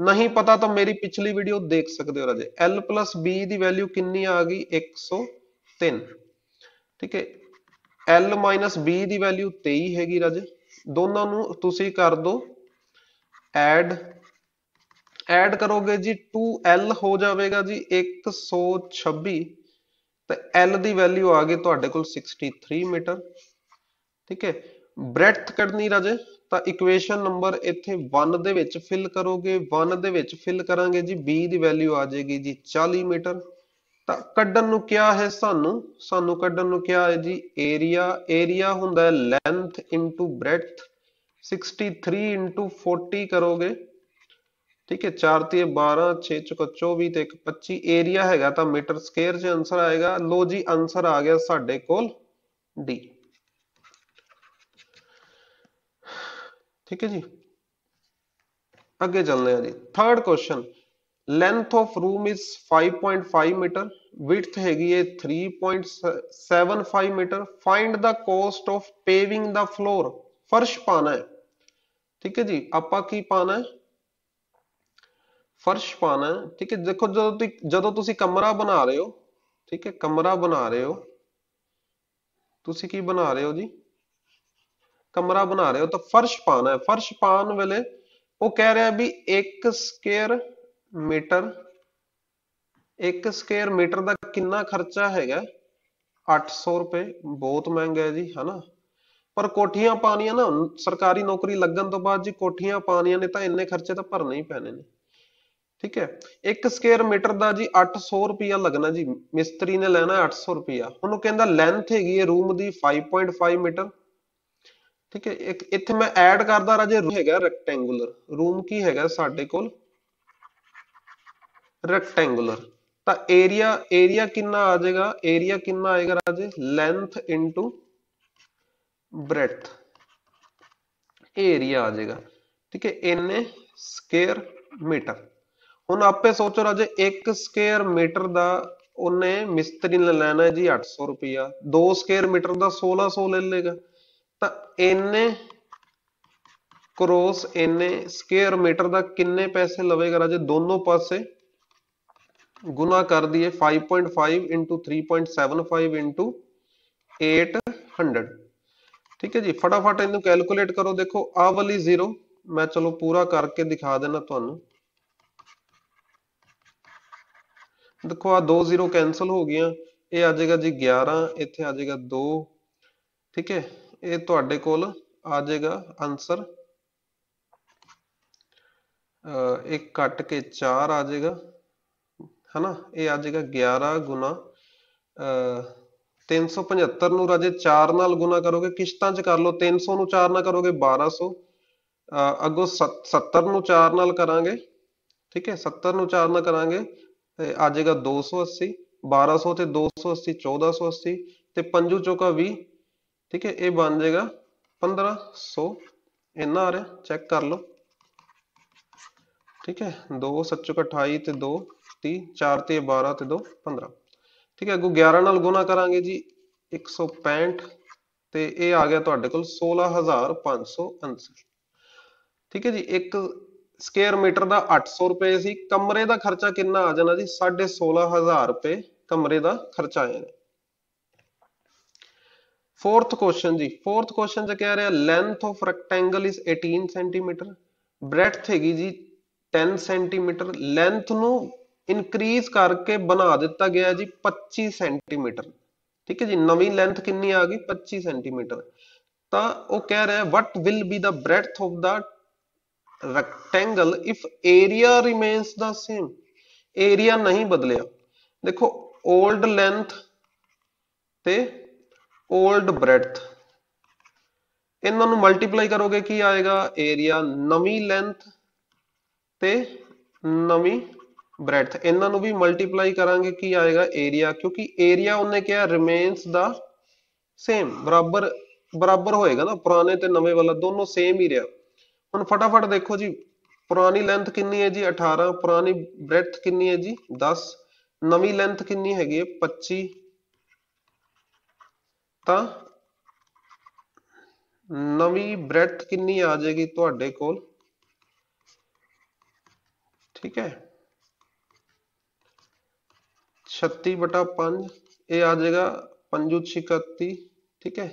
ਨਹੀਂ ਪਤਾ ਤਾਂ ਮੇਰੀ ਪਿਛਲੀ ਵੀਡੀਓ ਦੇਖ ਸਕਦੇ ਹੋ ਰਾਜੇ l b ਦੀ ਵੈਲਿਊ ਕਿੰਨੀ ਆ ਗਈ 103 ਠੀਕ ਹੈ l b ਦੀ ਵੈਲਿਊ 23 ਹੈਗੀ ਰਾਜੇ ਦੋਨਾਂ ਨੂੰ ਤੁਸੀਂ ਕਰ ਦੋ ਐਡ ਐਡ ਕਰੋਗੇ ਜੀ 2l ਹੋ ਜਾਵੇਗਾ ਜੀ 126 ਤੇ l ਦੀ ਵੈਲਿਊ ਆ ਗਈ ਤੁਹਾਡੇ ਕੋਲ 63 ਮੀਟਰ ਠੀਕ ਹੈ ਬ੍ਰੈਡਥ ਕੱਢਣੀ ਰਾਜੇ ਤਾਂ ਇਕੁਏਸ਼ਨ ਨੰਬਰ ਇੱਥੇ 1 ਦੇ ਵਿੱਚ ਫਿਲ ਕਰੋਗੇ 1 ਦੇ ਵਿੱਚ ਫਿਲ ਕਰਾਂਗੇ ਜੀ b ਦੀ ਵੈਲਿਊ ਆ ਜਾਏਗੀ ਜੀ 40 ਮੀਟਰ ਤਾਂ ਕੱਢਣ ਨੂੰ ਕਿਹਾ ਹੈ ਸਾਨੂੰ ਸਾਨੂੰ ਕੱਢਣ ਨੂੰ ਕਿਹਾ ਹੈ ਜੀ ਏਰੀਆ ਏਰੀਆ ਹੁੰਦਾ ਹੈ ਲੈਂਥ ਇਨਟੂ ਬ੍ਰੈਡਥ 63 ਇਨਟੂ 40 ਕਰੋਗੇ ठीक है चार तीय बारह छे चुक चौबीस तो एक पच्ची एरिया है तो मीटर स्केयर च आंसर आएगा लो जी आंसर आ गया साढ़े को ठीक है जी अगे चलने जी third question length of room is 5.5 metre width हैगी है five metre find the cost of paving the floor फर्श पाना है ठीक है जी आप की पाना है ਫਰਸ਼ ਪਾਣਾ ਠੀਕ ਹੈ ਦੇਖੋ ਜਦੋਂ ਤੁਸੀਂ ਜਦੋਂ ਤੁਸੀਂ ਕਮਰਾ ਬਣਾ ਰਹੇ ਹੋ ਠੀਕ ਹੈ ਕਮਰਾ ਬਣਾ ਰਹੇ ਹੋ ਤੁਸੀਂ ਕੀ ਬਣਾ ਰਹੇ ਹੋ ਜੀ ਕਮਰਾ ਬਣਾ ਰਹੇ ਹੋ ਤਾਂ ਫਰਸ਼ ਪਾਣਾ ਹੈ ਫਰਸ਼ ਪਾਣ ਵੇਲੇ ਉਹ ਕਹਿ ਰਿਹਾ ਵੀ 1 ਸਕੁਅਰ ਮੀਟਰ 1 ਸਕੁਅਰ ਮੀਟਰ ਦਾ ਕਿੰਨਾ ਖਰਚਾ ਹੈਗਾ 800 ਰੁਪਏ ਬਹੁਤ ਮਹਿੰਗਾ ਹੈ ਜੀ ਹਨਾ ਪਰ ਕੋਠੀਆਂ ਪਾਣੀਆਂ ਨਾ ਸਰਕਾਰੀ ਨੌਕਰੀ ਲੱਗਣ ਤੋਂ ਬਾਅਦ ਜੀ ਕੋਠੀਆਂ ਪਾਣੀਆਂ ਨੇ ਤਾਂ ਇੰਨੇ ਖਰਚੇ ਤਾਂ ਭਰਨੇ ਹੀ ਪੈਣੇ ਨੇ ਠੀਕ ਹੈ 1 ਸਕੁਅਰ ਮੀਟਰ ਦਾ ਜੀ 800 ਰੁਪਿਆ ਲੱਗਣਾ ਜੀ ਮਿਸਤਰੀ ਨੇ ਲੈਣਾ 800 ਰੁਪਿਆ ਹੁਣ ਉਹ ਕਹਿੰਦਾ ਲੈਂਥ ਹੈਗੀ ਹੈ ਰੂਮ ਦੀ 5.5 ਮੀਟਰ ਠੀਕ ਹੈ ਇੱਕ ਇੱਥੇ ਮੈਂ ਐਡ ਕਰਦਾ ਰਾਜੇ ਹੈਗਾ ਰੈਕਟੈਂਗੂਲਰ ਰੂਮ ਕੀ ਹੈਗਾ ਸਾਡੇ ਕੋਲ ਰੈਕਟੈਂਗੂਲਰ ਤਾਂ ਏਰੀਆ ਏਰੀਆ ਕਿੰਨਾ ਆ ਜਾਏਗਾ ਏਰੀਆ ਕਿੰਨਾ ਆਏਗਾ ਰਾਜੇ ਲੈਂਥ ਇਨਟੂ ਬ੍ਰੈਥ ਏਰੀਆ ਆ ਜਾਏਗਾ ਠੀਕ ਹੈ ਇੰਨੇ ਸਕੁਅਰ ਮੀਟਰ ਹੁਣ ਆਪੇ ਸੋਚੋ ਰਾਜੇ 1 ਸਕੁਅਰ ਮੀਟਰ ਦਾ ਉਹਨੇ ਮਿਸਤਰੀ ਨੇ ਲੈਣਾ ਜੀ 800 ਰੁਪਿਆ 2 ਸਕੁਅਰ ਮੀਟਰ ਦਾ 1600 ਲੈ ਲੇਗਾ ਤਾਂ ਇੰਨੇ ਕਰੋਸ ਇੰਨੇ ਸਕੁਅਰ ਮੀਟਰ ਦਾ ਕਿੰਨੇ ਪੈਸੇ ਲਵੇਗਾ ਰਾਜੇ ਦੋਨੋਂ ਪਾਸੇ ਗੁਣਾ ਕਰ ਦਈਏ 5.5 3.75 800 ਠੀਕ ਹੈ ਜੀ ਫਟਾਫਟ ਇਹਨੂੰ ਕੈਲਕੂਲੇਟ ਕਰੋ ਦੇਖੋ ਆ ਵਾਲੀ 0 ਮੈਂ ਚਲੋ ਪੂਰਾ ਕਰਕੇ ਦਿਖਾ ਦੇਣਾ ਤੁਹਾਨੂੰ ਦੇਖੋ ਆ 2 0 ਕੈਨਸਲ ਹੋ ਗਈਆਂ ਇਹ ਆ ਜਾਏਗਾ ਜੀ 11 ਇੱਥੇ ਆ ਜਾਏਗਾ 2 ਠੀਕ ਹੈ ਇਹ ਤੁਹਾਡੇ ਕੋਲ ਆ ਜਾਏਗਾ ਆਨਸਰ ਇੱਕ ਕੱਟ ਕੇ 4 ਆ ਜਾਏਗਾ ਹਨਾ ਇਹ ਆ ਜਾਏਗਾ 11 ਗੁਣਾ 375 ਨੂੰ ਰਾਜੇ 4 ਨਾਲ ਗੁਣਾ ਕਰੋਗੇ ਕਿਸ਼ਤਾਂ 'ਚ ਕਰ ਲਓ 300 ਨੂੰ 4 ਨਾਲ ਕਰੋਗੇ 1200 ਅੱਗੋਂ 70 ਨੂੰ 4 ਨਾਲ ਕਰਾਂਗੇ ਠੀਕ ਹੈ 70 ਨੂੰ 4 ਨਾਲ ਕਰਾਂਗੇ ਤੇ ਅੱਜ ਜਾਏਗਾ 280 1200 ਤੇ 280 1480 ਤੇ 5 ਚੌਕਾ 20 ਠੀਕ ਹੈ ਇਹ ਬਣ ਜਾਏਗਾ 1500 ਇੰਨਾ ਆ ਰਿਹਾ ਚੈੱਕ ਕਰ ਲਓ ਠੀਕ ਹੈ 2 7 28 ਤੇ 2 30 4 ਤੇ 12 ਤੇ 2 15 ਠੀਕ ਹੈ ਅੱਗੋਂ 11 ਨਾਲ ਗੁਣਾ ਕਰਾਂਗੇ ਜੀ 165 ਤੇ ਇਹ ਆ ਗਿਆ ਤੁਹਾਡੇ ਕੋਲ 16500 ਠੀਕ ਹੈ ਜੀ ਇੱਕ ਸਕੁਅਰ ਮੀਟਰ ਦਾ 800 ਰੁਪਏ ਸੀ ਕਮਰੇ ਦਾ ਖਰਚਾ ਕਿੰਨਾ ਆ ਜਾਣਾ ਜੀ 16500 ਰੁਪਏ ਕਮਰੇ ਦਾ ਖਰਚਾ ਆ ਜਾਣਾ ਫੋਰਥ ਕੁਐਸਚਨ ਜੀ ਫੋਰਥ ਕੁਐਸਚਨ ਚ ਕਹਿ ਰਿਹਾ length of rectangle is 18 centimetre breadth ਹੈਗੀ ਜੀ 10 ਸੈਂਟੀਮੀਟਰ ਲੈਂਥ ਨੂੰ ਇਨਕਰੀਜ਼ ਕਰਕੇ ਬਣਾ ਦਿੱਤਾ ਗਿਆ ਜੀ 25 ਸੈਂਟੀਮੀਟਰ ਠੀਕ ਹੈ ਜੀ ਨਵੀਂ ਲੈਂਥ ਕਿੰਨੀ ਆ ਗਈ 25 ਸੈਂਟੀਮੀਟਰ ਤਾਂ ਉਹ ਕਹਿ ਰਿਹਾ what will be the breadth of the rectangle if area remains the same area नहीं बदलिया देखो ओल्ड लेंथ ओल्ड ब्रेथ इन्हों मल्टीप्लाई करोगे की आएगा एरिया नवी लेंथ नवी ब्रेथ इन्हों भी मल्टीप्लाई करा की आएगा एरिया क्योंकि एरिया उन्हें क्या रिमेन्स द सेम बराबर बराबर होएगा ना पुराने ते नवे वाला दोनों सेम ही रहा हम फटाफट देखो जी पुरानी लेंथ कि जी अठारह पुरानी ब्रेथ किन्नी जी 10 नवी लेंथ कि है पच्ची नवी ब्रेथ कि आ जाएगी थोड़े तो ठीक है छत्ती बटा पांच ये आ जाएगा पंजू छिकती ठीक है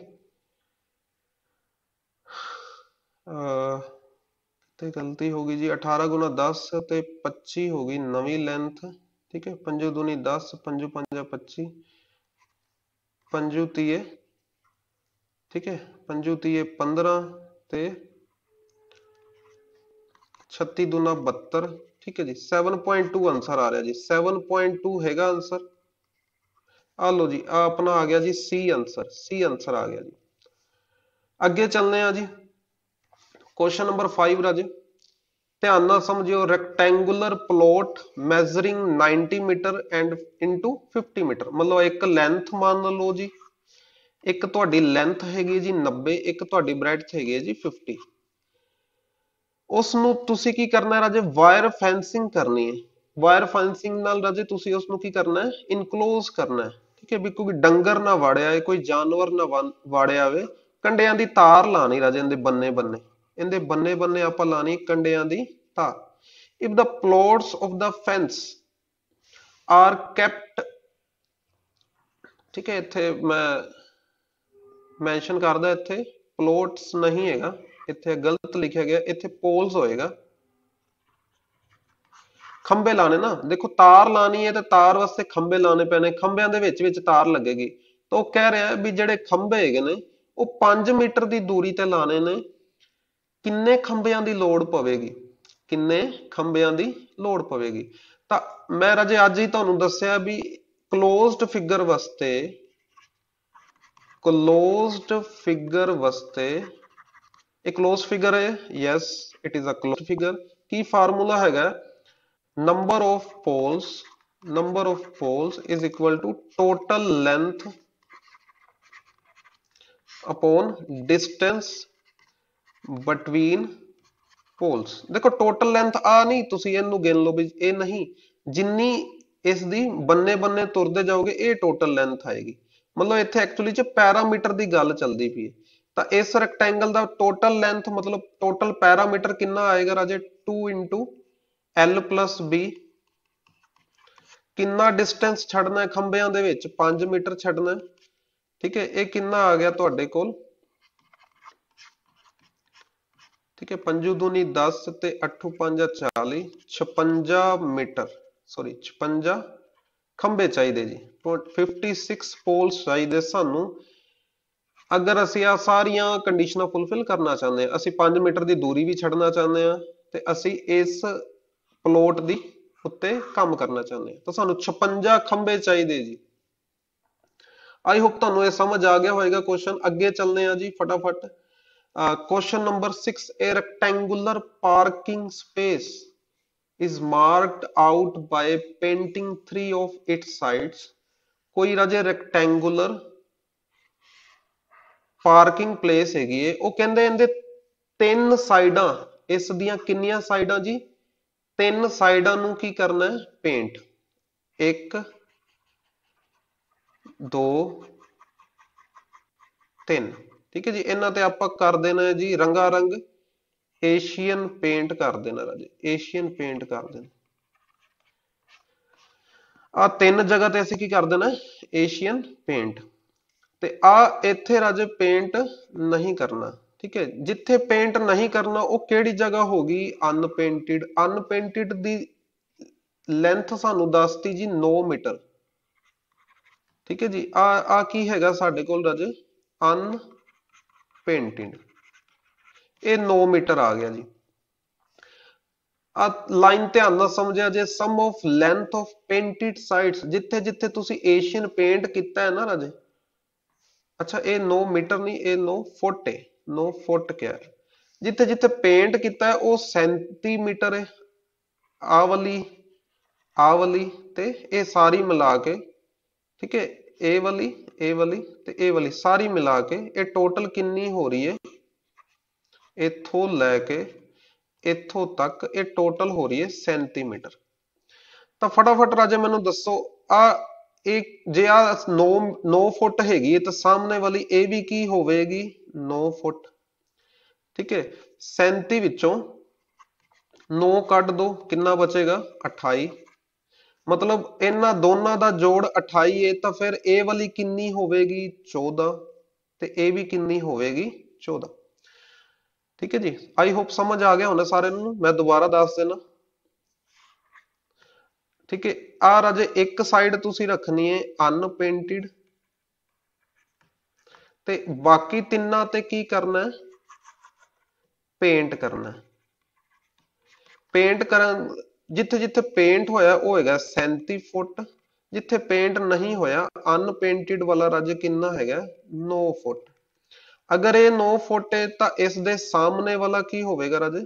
आ, ਤੇ ਗਲਤੀ ਹੋ ਗਈ ਜੀ 18 ਗੁਣਾ 10 ਤੇ 25 ਹੋ ਗਈ ਨਵੀਂ ਲੈਂਥ ਠੀਕ ਹੈ 5 ਦੂਣੀ 10 5 5 25 5 ਤੀਏ ਠੀਕ ਹੈ 5 ਤੀਏ 15 ਤੇ 36 ਦੁਨਾ 72 ਠੀਕ ਹੈ ਜੀ 7.2 ਆਨਸਰ ਆ ਰਿਹਾ ਜੀ 7.2 ਹੈਗਾ ਆਨਸਰ ਆ ਲਓ ਜੀ ਆ ਆਪਣਾ ਆ ਗਿਆ ਜੀ ਸੀ ਆਨਸਰ ਸੀ ਆਨਸਰ ਆ ਗਿਆ ਜੀ ਅੱਗੇ ਚੱਲਦੇ ਆ ਜੀ ਕੁਐਸਚਨ ਨੰਬਰ 5 ਰਾਜੇ ਧਿਆਨ ਨਾਲ ਸਮਝਿਓ rectangular plot measuring 90 metre and into 50 metre ਮਤਲਬ ਇੱਕ ਲੈਂਥ ਮੰਨ ਲਓ ਜੀ ਇੱਕ ਤੁਹਾਡੀ ਲੈਂਥ ਹੈਗੀ ਜੀ 90 ਇੱਕ ਤੁਹਾਡੀ ਬ੍ਰੈਡਥ ਹੈਗੀ ਜੀ 50 ਉਸ ਨੂੰ ਤੁਸੀਂ ਕੀ ਕਰਨਾ ਹੈ ਰਾਜੇ ਵਾਇਰ ਫੈਂਸਿੰਗ ਕਰਨੀ ਹੈ ਵਾਇਰ ਫੈਂਸਿੰਗ ਨਾਲ ਰਾਜੇ ਤੁਸੀਂ ਉਸ ਨੂੰ ਕੀ ਕਰਨਾ ਹੈ ਇਨਕਲੋਜ਼ ਕਰਨਾ ਹੈ ਠੀਕ ਹੈ ਵੀ ਕਿਉਂਕਿ ਡੰਗਰ ਨਾ ਵਾੜਿਆ ਕੋਈ ਜਾਨਵਰ ਨਾ ਵਾੜਿਆ ਹੋਵੇ ਕੰਡਿਆਂ ਦੀ ਤਾਰ ਲਾਣੀ ਰਾਜੇ ਦੇ ਬੰਨੇ ਬੰਨੇ ਇਹਦੇ ਬੰਨੇ ਬੰਨੇ ਆਪਾਂ ਲਾਣੀ ਕੰਡਿਆਂ ਦੀ ਤਾਰ if the plots of the fence are kept ਠੀਕ ਹੈ ਇੱਥੇ ਮੈਂ ਮੈਂਸ਼ਨ ਕਰਦਾ ਇੱਥੇ ਪਲੋਟਸ ਨਹੀਂ ਹੈਗਾ ਇੱਥੇ ਗਲਤ ਲਿਖਿਆ ਗਿਆ ਇੱਥੇ ਪੋਲਸ ਹੋਏਗਾ ਖੰਬੇ ਲਾਣੇ ਨਾ ਦੇਖੋ ਤਾਰ ਲਾਣੀ ਹੈ ਤੇ ਤਾਰ ਵਾਸਤੇ ਖੰਬੇ ਲਾਣੇ ਪੈਣੇ ਖੰਬਿਆਂ ਦੇ ਵਿੱਚ ਵਿੱਚ ਤਾਰ ਲੱਗੇਗੀ ਤਾਂ ਉਹ ਕਹਿ ਰਿਹਾ ਵੀ ਜਿਹੜੇ ਖੰਬੇ ਹੈਗੇ ਨੇ ਉਹ 5 ਮੀਟਰ ਦੀ ਦੂਰੀ ਤੇ ਲਾਣੇ ਨੇ ਕਿੰਨੇ ਖੰਭਿਆਂ ਦੀ ਲੋੜ ਪਵੇਗੀ ਕਿੰਨੇ ਖੰਭਿਆਂ ਦੀ ਲੋੜ ਪਵੇਗੀ ਤਾਂ ਮੈਂ ਰਾਜੇ ਅੱਜ ਹੀ ਤੁਹਾਨੂੰ ਦੱਸਿਆ ਵੀ ক্লোਜ਼ਡ ਫਿਗਰ ਵਾਸਤੇ ক্লোਜ਼ਡ ਫਿਗਰ ਵਾਸਤੇ ਇਹ ক্লোਜ਼ ਫਿਗਰ ਹੈ yes it is a closed figure ਕੀ ਫਾਰਮੂਲਾ ਹੈਗਾ number of poles number of poles is equal to total length upon distance between poles ਦੇਖੋ ਟੋਟਲ ਲੈਂਥ ਆ ਨਹੀਂ ਤੁਸੀਂ ਇਹਨੂੰ ਗਿਣ ਲਓ ਵੀ ਇਹ ਨਹੀਂ ਜਿੰਨੀ ਇਸ ਦੀ ਬੰਨੇ ਬੰਨੇ ਤੁਰਦੇ ਜਾਓਗੇ ਇਹ ਟੋਟਲ ਲੈਂਥ ਆਏਗੀ ਮਤਲਬ ਇੱਥੇ ਐਕਚੁਅਲੀ ਚ ਪੈਰਾਮੀਟਰ ਦੀ ਗੱਲ ਚੱਲਦੀ ਪਈ ਹੈ ਤਾਂ ਇਸ ਰੈਕਟੈਂਗਲ ਦਾ ਟੋਟਲ ਲੈਂਥ ਮਤਲਬ ਟੋਟਲ ਪੈਰਾਮੀਟਰ ਕਿੰਨਾ ਆਏਗਾ ਰਾਜੇ 2 l b ਕਿੰਨਾ ਡਿਸਟੈਂਸ ਛੱਡਣਾ ਹੈ ਖੰਭਿਆਂ ਦੇ ਵਿੱਚ 5 ਮੀਟਰ ਛੱਡਣਾ ਠੀਕ ਹੈ ਇਹ ਕਿੰਨਾ ਆ ਗਿਆ ਤੁਹਾਡੇ ਕੋਲ ਠੀਕ ਹੈ 5 ਦੂਨੀ 10 ਤੇ 8 5 40 56 ਮੀਟਰ ਸੌਰੀ 56 ਖੰਬੇ ਚਾਹੀਦੇ ਜੀ 56 ਪੋਲਸ ਚਾਹੀਦੇ ਸਾਨੂੰ ਅਗਰ ਅਸੀਂ ਆ ਸਾਰੀਆਂ ਕੰਡੀਸ਼ਨਾਂ ਫੁੱਲਫਿਲ ਕਰਨਾ ਚਾਹੁੰਦੇ ਆ ਅਸੀਂ 5 ਮੀਟਰ ਦੀ ਦੂਰੀ ਵੀ ਛੱਡਣਾ ਚਾਹੁੰਦੇ ਆ ਤੇ ਅਸੀਂ ਇਸ ਪਲੋਟ ਦੀ ਉੱਤੇ ਕੰਮ ਕਰਨਾ ਚਾਹੁੰਦੇ ਆ ਤਾਂ ਸਾਨੂੰ 56 ਖੰਬੇ ਚਾਹੀਦੇ ਜੀ ਆਈ ਹੋਪ ਤੁਹਾਨੂੰ ਇਹ ਸਮਝ ਆ ਗਿਆ ਹੋਵੇਗਾ ਕੁਐਸਚਨ ਅੱਗੇ ਚੱਲਦੇ ਆ ਜੀ ਫਟਾਫਟ question number 6 a rectangular parking space is marked out by painting three of its sides ਕੋਈ ਰਾਜੇ ਰੈਕਟੈਂਗੂਲਰ ਪਾਰਕਿੰਗ ਪਲੇਸ ਹੈਗੀ ਏ ਉਹ ਕਹਿੰਦੇ ਇਹਦੇ ਤਿੰਨ ਸਾਈਡਾਂ ਇਸ ਦੀਆਂ ਕਿੰਨੀਆਂ ਸਾਈਡਾਂ ਜੀ ਤਿੰਨ ਸਾਈਡਾਂ ਨੂੰ ਕੀ ਕਰਨਾ ਹੈ ਪੇਂਟ 1 2 3 ਠੀਕ ਹੈ ਜੀ ਇਹਨਾਂ ਤੇ ਆਪਾਂ ਕਰ ਦੇਣਾ ਜੀ ਰੰਗਾ ਰੰਗ ਏਸ਼ੀਅਨ ਪੇਂਟ ਕਰ ਦੇਣਾ ਰਾਜੇ ਏਸ਼ੀਅਨ ਪੇਂਟ ਕਰ ਦੇਣਾ ਆ ਤਿੰਨ ਜਗ੍ਹਾ ਤੇ ਅਸੀਂ ਕੀ ਕਰ ਦੇਣਾ ਏਸ਼ੀਅਨ ਪੇਂਟ ਤੇ ਆ ਇੱਥੇ ਰਾਜੇ ਪੇਂਟ ਨਹੀਂ ਕਰਨਾ ਠੀਕ ਹੈ ਜਿੱਥੇ ਪੇਂਟ ਨਹੀਂ ਕਰਨਾ ਉਹ ਕਿਹੜੀ ਜਗ੍ਹਾ ਹੋ ਗਈ ਅਨਪੇਂਟਡ ਅਨਪੇਂਟਡ ਦੀ ਲੈਂਥ ਸਾਨੂੰ ਦੱਸਤੀ ਜੀ 9 ਮੀਟਰ ਠੀਕ ਹੈ ਜੀ ਆ ਆ ਕੀ ਹੈਗਾ ਸਾਡੇ ਕੋਲ ਰਾਜੇ ਅਨ ਪੇਂਟਿੰਗ ਇਹ 9 ਮੀਟਰ ਆ ਗਿਆ ਜੀ ਆ ਲਾਈਨ ਧਿਆਨ ਨਾਲ ਸਮਝਿਆ ਜੇ sum of length of painted sides ਜਿੱਥੇ ਜਿੱਥੇ ਤੁਸੀਂ ਏਸ਼ੀਅਨ ਪੇਂਟ ਕੀਤਾ ਹੈ ਨਾ ਰਾਜੇ ਅੱਛਾ ਇਹ 9 ਮੀਟਰ ਨਹੀਂ ਇਹ 9 ਫੁੱਟ ਹੈ 9 ਫੁੱਟ ਕਿਹਾ ਜਿੱਥੇ ਜਿੱਥੇ ਪੇਂਟ ਕੀਤਾ ਹੈ ਉਹ ਸੈਂਟੀਮੀਟਰ ਹੈ ਆ ਵਾਲੀ ਆ ਵਾਲੀ ਤੇ ਇਹ ਸਾਰੀ ਮਿਲਾ ਕੇ ਠੀਕ ਹੈ ਇਹ ਵਾਲੀ ਇਹ ਵਾਲੀ ਤੇ ਇਹ ਵਾਲੀ ਸਾਰੀ ਮਿਲਾ ਕੇ ਇਹ ਟੋਟਲ ਕਿੰਨੀ ਹੋ ਰਹੀ ਹੈ ਇੱਥੋਂ ਲੈ ਕੇ ਇੱਥੋਂ ਤੱਕ ਇਹ ਟੋਟਲ ਹੋ ਰਹੀ ਹੈ ਸੈਂਟੀਮੀਟਰ ਤਾਂ ਫਟਾਫਟ ਰਾਜੇ ਮੈਨੂੰ ਦੱਸੋ ਆ ਇਹ ਜੇ ਆ 9 9 ਫੁੱਟ ਹੈਗੀ ਤਾਂ ਸਾਹਮਣੇ ਵਾਲੀ ਇਹ ਵੀ ਕੀ ਹੋਵੇਗੀ 9 ਫੁੱਟ ਠੀਕ ਹੈ ਸੈਂਟੀ ਵਿੱਚੋਂ 9 ਕੱਢ ਦੋ ਕਿੰਨਾ ਬਚੇਗਾ 28 ਮਤਲਬ ਇਹਨਾਂ ਦੋਨਾਂ ਦਾ ਜੋੜ 28 ਹੈ ਤਾਂ ਫਿਰ ਇਹ ਵਾਲੀ ਕਿੰਨੀ ਹੋਵੇਗੀ 14 ਤੇ ਇਹ ਵੀ ਕਿੰਨੀ ਹੋਵੇਗੀ 14 ਠੀਕ ਹੈ ਜੀ ਆਈ ਹੋਪ ਸਮਝ ਆ ਗਿਆ ਹੋਣਾ ਸਾਰਿਆਂ ਨੂੰ ਮੈਂ ਦੁਬਾਰਾ ਦੱਸ ਦੇਣਾ ਠੀਕ ਹੈ ਆ ਰਾਜੇ ਇੱਕ ਸਾਈਡ ਤੁਸੀਂ ਰੱਖਣੀ ਹੈ ਅਨਪੇਂਟਡ ਤੇ ਬਾਕੀ ਤਿੰਨਾਂ ਤੇ ਕੀ ਕਰਨਾ ਹੈ ਪੇਂਟ ਕਰਨਾ ਪੇਂਟ ਕਰਨ ਜਿੱਥੇ ਜਿੱਥੇ ਪੇਂਟ ਹੋਇਆ ਉਹ ਹੈਗਾ 37 ਫੁੱਟ ਜਿੱਥੇ ਪੇਂਟ ਨਹੀਂ ਹੋਇਆ ਅਨਪੇਂਟਡ ਵਾਲਾ ਰਾਜ ਕਿੰਨਾ ਹੈਗਾ 9 ਫੁੱਟ ਅਗਰ ਇਹ 9 ਫੁੱਟ ਹੈ ਤਾਂ ਇਸ ਦੇ ਸਾਹਮਣੇ ਵਾਲਾ ਕੀ ਹੋਵੇਗਾ ਰਾਜ